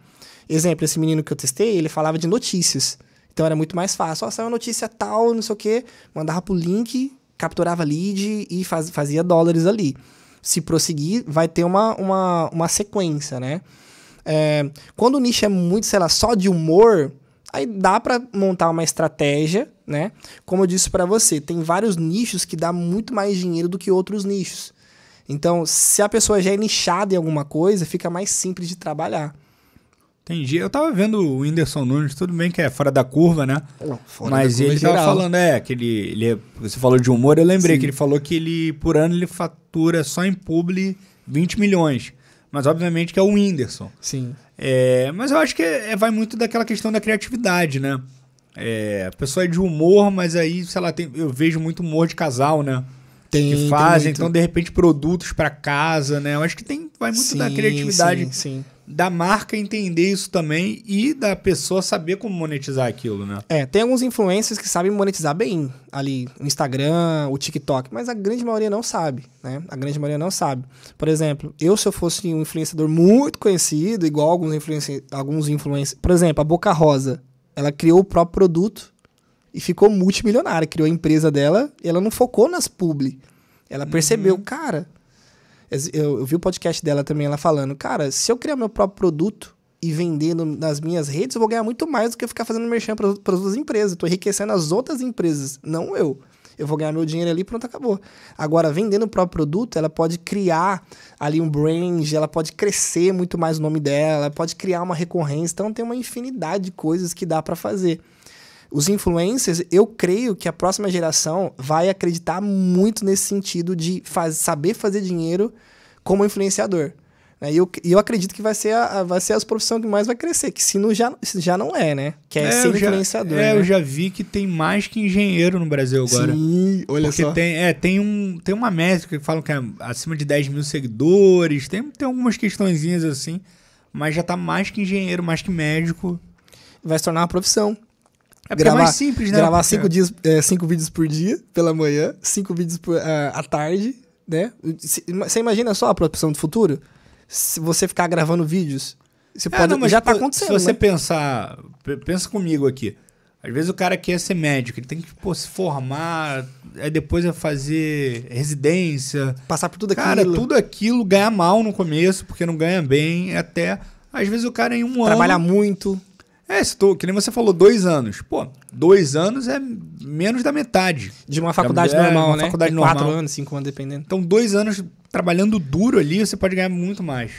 Exemplo, esse menino que eu testei, ele falava de notícias. Então era muito mais fácil. Ó, oh, saiu uma notícia tal, não sei o quê, mandava pro link, capturava lead e faz, fazia dólares ali. Se prosseguir, vai ter uma, uma, uma sequência, né? É, quando o nicho é muito, sei lá, só de humor, aí dá para montar uma estratégia, né? Como eu disse para você, tem vários nichos que dá muito mais dinheiro do que outros nichos. Então, se a pessoa já é nichada em alguma coisa, fica mais simples de trabalhar. Entendi. Eu tava vendo o Whindersson Nunes, tudo bem que é fora da curva, né? Não, fora Mas da curva ele é geral. tava falando, é, que ele, ele. É, você falou de humor, eu lembrei Sim. que ele falou que ele, por ano, ele fatura só em publi 20 milhões. Mas obviamente que é o Whindersson. Sim. É, mas eu acho que é, é, vai muito daquela questão da criatividade, né? É, a pessoa é de humor, mas aí, sei lá, tem, eu vejo muito humor de casal, né? Tem, que fazem, tem então de repente produtos para casa, né? Eu acho que tem vai muito sim, da criatividade sim, sim da marca entender isso também e da pessoa saber como monetizar aquilo, né? É, tem alguns influencers que sabem monetizar bem ali, o Instagram, o TikTok, mas a grande maioria não sabe, né? A grande maioria não sabe. Por exemplo, eu se eu fosse um influenciador muito conhecido, igual alguns influencers, alguns influencers, por exemplo, a Boca Rosa, ela criou o próprio produto e ficou multimilionária, criou a empresa dela, e ela não focou nas publi. Ela percebeu, uhum. cara, eu, eu vi o podcast dela também, ela falando, cara, se eu criar meu próprio produto e vendendo nas minhas redes, eu vou ganhar muito mais do que eu ficar fazendo merchan para as outras empresas. Estou enriquecendo as outras empresas, não eu. Eu vou ganhar meu dinheiro ali pronto, acabou. Agora, vendendo o próprio produto, ela pode criar ali um brand, ela pode crescer muito mais o nome dela, ela pode criar uma recorrência. Então, tem uma infinidade de coisas que dá para fazer. Os influencers, eu creio que a próxima geração vai acreditar muito nesse sentido de faz, saber fazer dinheiro como influenciador. Né? E eu, eu acredito que vai ser a, a, vai ser as profissões que mais vai crescer, que se não já, já não é, né? Que é, é ser influenciador. Já, é, né? eu já vi que tem mais que engenheiro no Brasil agora. Sim, olha Porque só. Tem, é, tem, um, tem uma métrica que falam que é acima de 10 mil seguidores, tem, tem algumas questõezinhas assim, mas já tá mais que engenheiro, mais que médico. Vai se tornar uma profissão. É gravar, é mais simples, né? Gravar cinco, é. dias, é, cinco vídeos por dia, pela manhã, cinco vídeos por, uh, à tarde, né? Você imagina só a produção do futuro? Se você ficar gravando vídeos, você é, pode. Não, mas já tá acontecendo. Se você né? pensar. Pensa comigo aqui. Às vezes o cara quer ser médico, ele tem que pô, se formar, aí depois é fazer residência. Passar por tudo aquilo. Cara, tudo aquilo ganha mal no começo, porque não ganha bem, até. Às vezes o cara em um Trabalha ano. Trabalha muito. É, se tu, que nem você falou, dois anos. Pô, dois anos é menos da metade. De uma faculdade é, normal, uma né? Faculdade é normal. Quatro anos, cinco anos, dependendo. Então, dois anos trabalhando duro ali, você pode ganhar muito mais.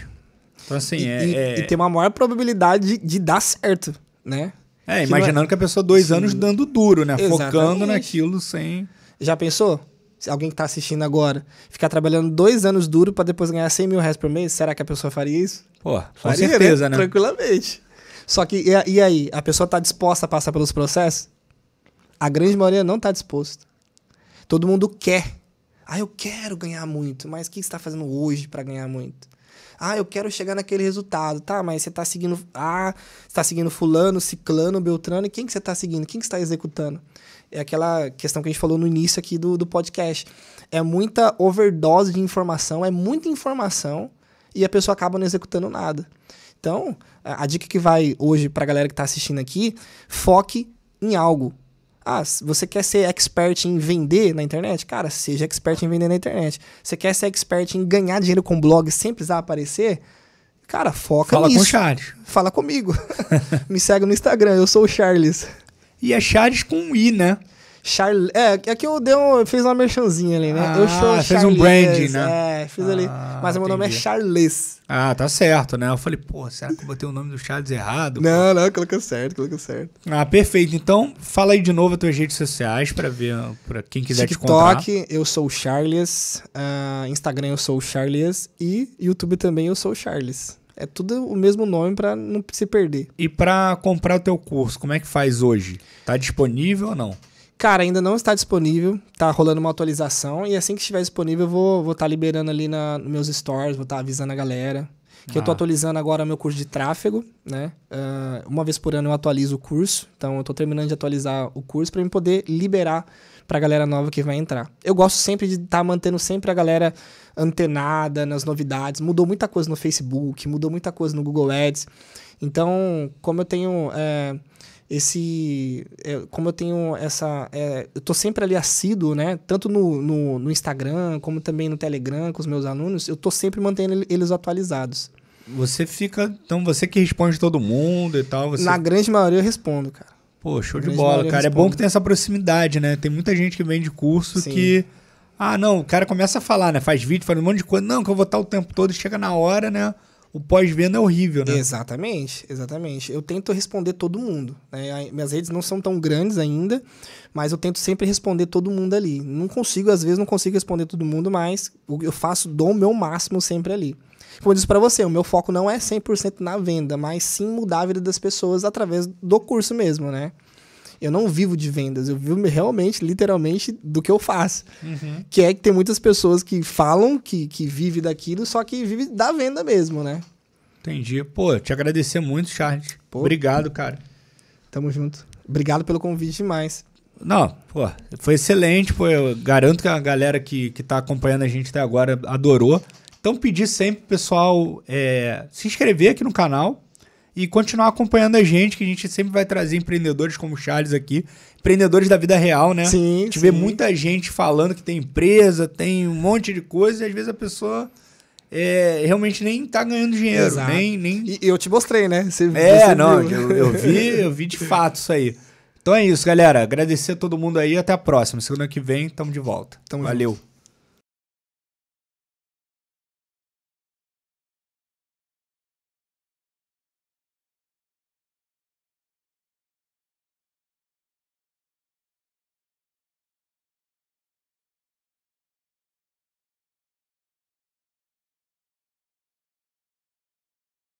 Então, assim, e, é, e, é... e tem uma maior probabilidade de, dar certo, né? É, que é- imaginando que a pessoa dois Sim. anos dando duro, né? Exatamente. Focando naquilo sem... Já pensou? alguém que tá assistindo agora ficar trabalhando dois anos duro para depois ganhar 100 mil reais por mês, será que a pessoa faria isso? Pô, faria, com certeza, né? né? Tranquilamente. Só que, e, e aí? A pessoa está disposta a passar pelos processos? A grande maioria não está disposta. Todo mundo quer. Ah, eu quero ganhar muito, mas o que você está fazendo hoje para ganhar muito? Ah, eu quero chegar naquele resultado. Tá, mas você está seguindo. Ah, está seguindo Fulano, Ciclano, Beltrano. E quem que você está seguindo? Quem que está executando? É aquela questão que a gente falou no início aqui do, do podcast. É muita overdose de informação, é muita informação e a pessoa acaba não executando nada. Então, a, dica que vai hoje para a galera que está assistindo aqui, foque em algo. Ah, você quer ser expert em vender na internet? Cara, seja expert em vender na internet. Você quer ser expert em ganhar dinheiro com blog sem precisar aparecer? Cara, foca Fala nisso. Fala com o Charles. Fala comigo. (laughs) Me segue no Instagram, eu sou o Charles. E é Charles com um I, né? Charlie. É, é que eu dei um, fiz uma merchanzinha ali, né? Ah, eu sou fez um branding, né? É, fiz ah, ali. Mas meu nome é Charles. Ah, tá certo, né? Eu falei, pô, será que eu botei o nome do Charles errado? Não, pô? não, coloca certo, coloca certo. Ah, perfeito. Então, fala aí de novo as tuas redes sociais para ver, pra quem quiser TikTok, te contar. TikTok, eu sou o Charles. Uh, Instagram, eu sou o Charles. E YouTube também, eu sou o Charles. É tudo o mesmo nome para não se perder. E para comprar o teu curso, como é que faz hoje? Tá disponível ou não? Cara, ainda não está disponível, tá rolando uma atualização e assim que estiver disponível eu vou estar vou tá liberando ali na, nos meus stories, vou estar tá avisando a galera. Que ah. eu tô ah. atualizando agora meu curso de tráfego, né? Uh, uma vez por ano eu atualizo o curso, então eu tô terminando de atualizar o curso para eu poder liberar pra galera nova que vai entrar. Eu gosto sempre de estar tá mantendo sempre a galera antenada nas novidades. Mudou muita coisa no Facebook, mudou muita coisa no Google Ads. Então, como eu tenho é, esse. É, como eu tenho essa. É, eu tô sempre ali assíduo, né? Tanto no, no, no, Instagram, como também no Telegram com os meus alunos, eu tô sempre mantendo eles atualizados. Você fica. Então, você que responde todo mundo e tal. Você... Na grande maioria eu respondo, cara. Pô, show de bola, cara. É bom que tem essa proximidade, né? Tem muita gente que vem de curso Sim. que. Ah, não, o cara começa a falar, né? Faz vídeo, faz um monte de coisa. Não, que eu vou estar o tempo todo, chega na hora, né? o pós-venda é horrível, né? Exatamente, exatamente. Eu tento responder todo mundo. Né? Minhas redes não são tão grandes ainda, mas eu tento sempre responder todo mundo ali. Não consigo, às vezes, não consigo responder todo mundo, mas eu faço, dou o meu máximo sempre ali. Como eu disse para você, o meu foco não é 100% na venda, mas sim mudar a vida das pessoas através do curso mesmo, né? Eu não vivo de vendas, eu vivo realmente, literalmente, do que eu faço. Uhum. Que é que tem muitas pessoas que falam que, que vive daquilo, só que vive da venda mesmo, né? Entendi. Pô, te agradecer muito, Charles. Pô, Obrigado, cara. Tamo junto. Obrigado pelo convite demais. Não, pô, foi excelente. Pô, eu garanto que a galera que, que tá acompanhando a gente até agora adorou. Então, pedir sempre, pessoal, é, se inscrever aqui no canal, e continuar acompanhando a gente, que a gente sempre vai trazer empreendedores como o Charles aqui, empreendedores da vida real, né? Sim. A gente sim. vê muita gente falando que tem empresa, tem um monte de coisa, e às vezes a pessoa é, realmente nem tá ganhando dinheiro. Exato. Nem, nem... E eu te mostrei, né? Você, é, você não, eu, eu, vi, (laughs) eu vi de fato isso aí. Então é isso, galera. Agradecer a todo mundo aí. Até a próxima. Segunda que vem, tamo de volta. Tamo Valeu. Junto.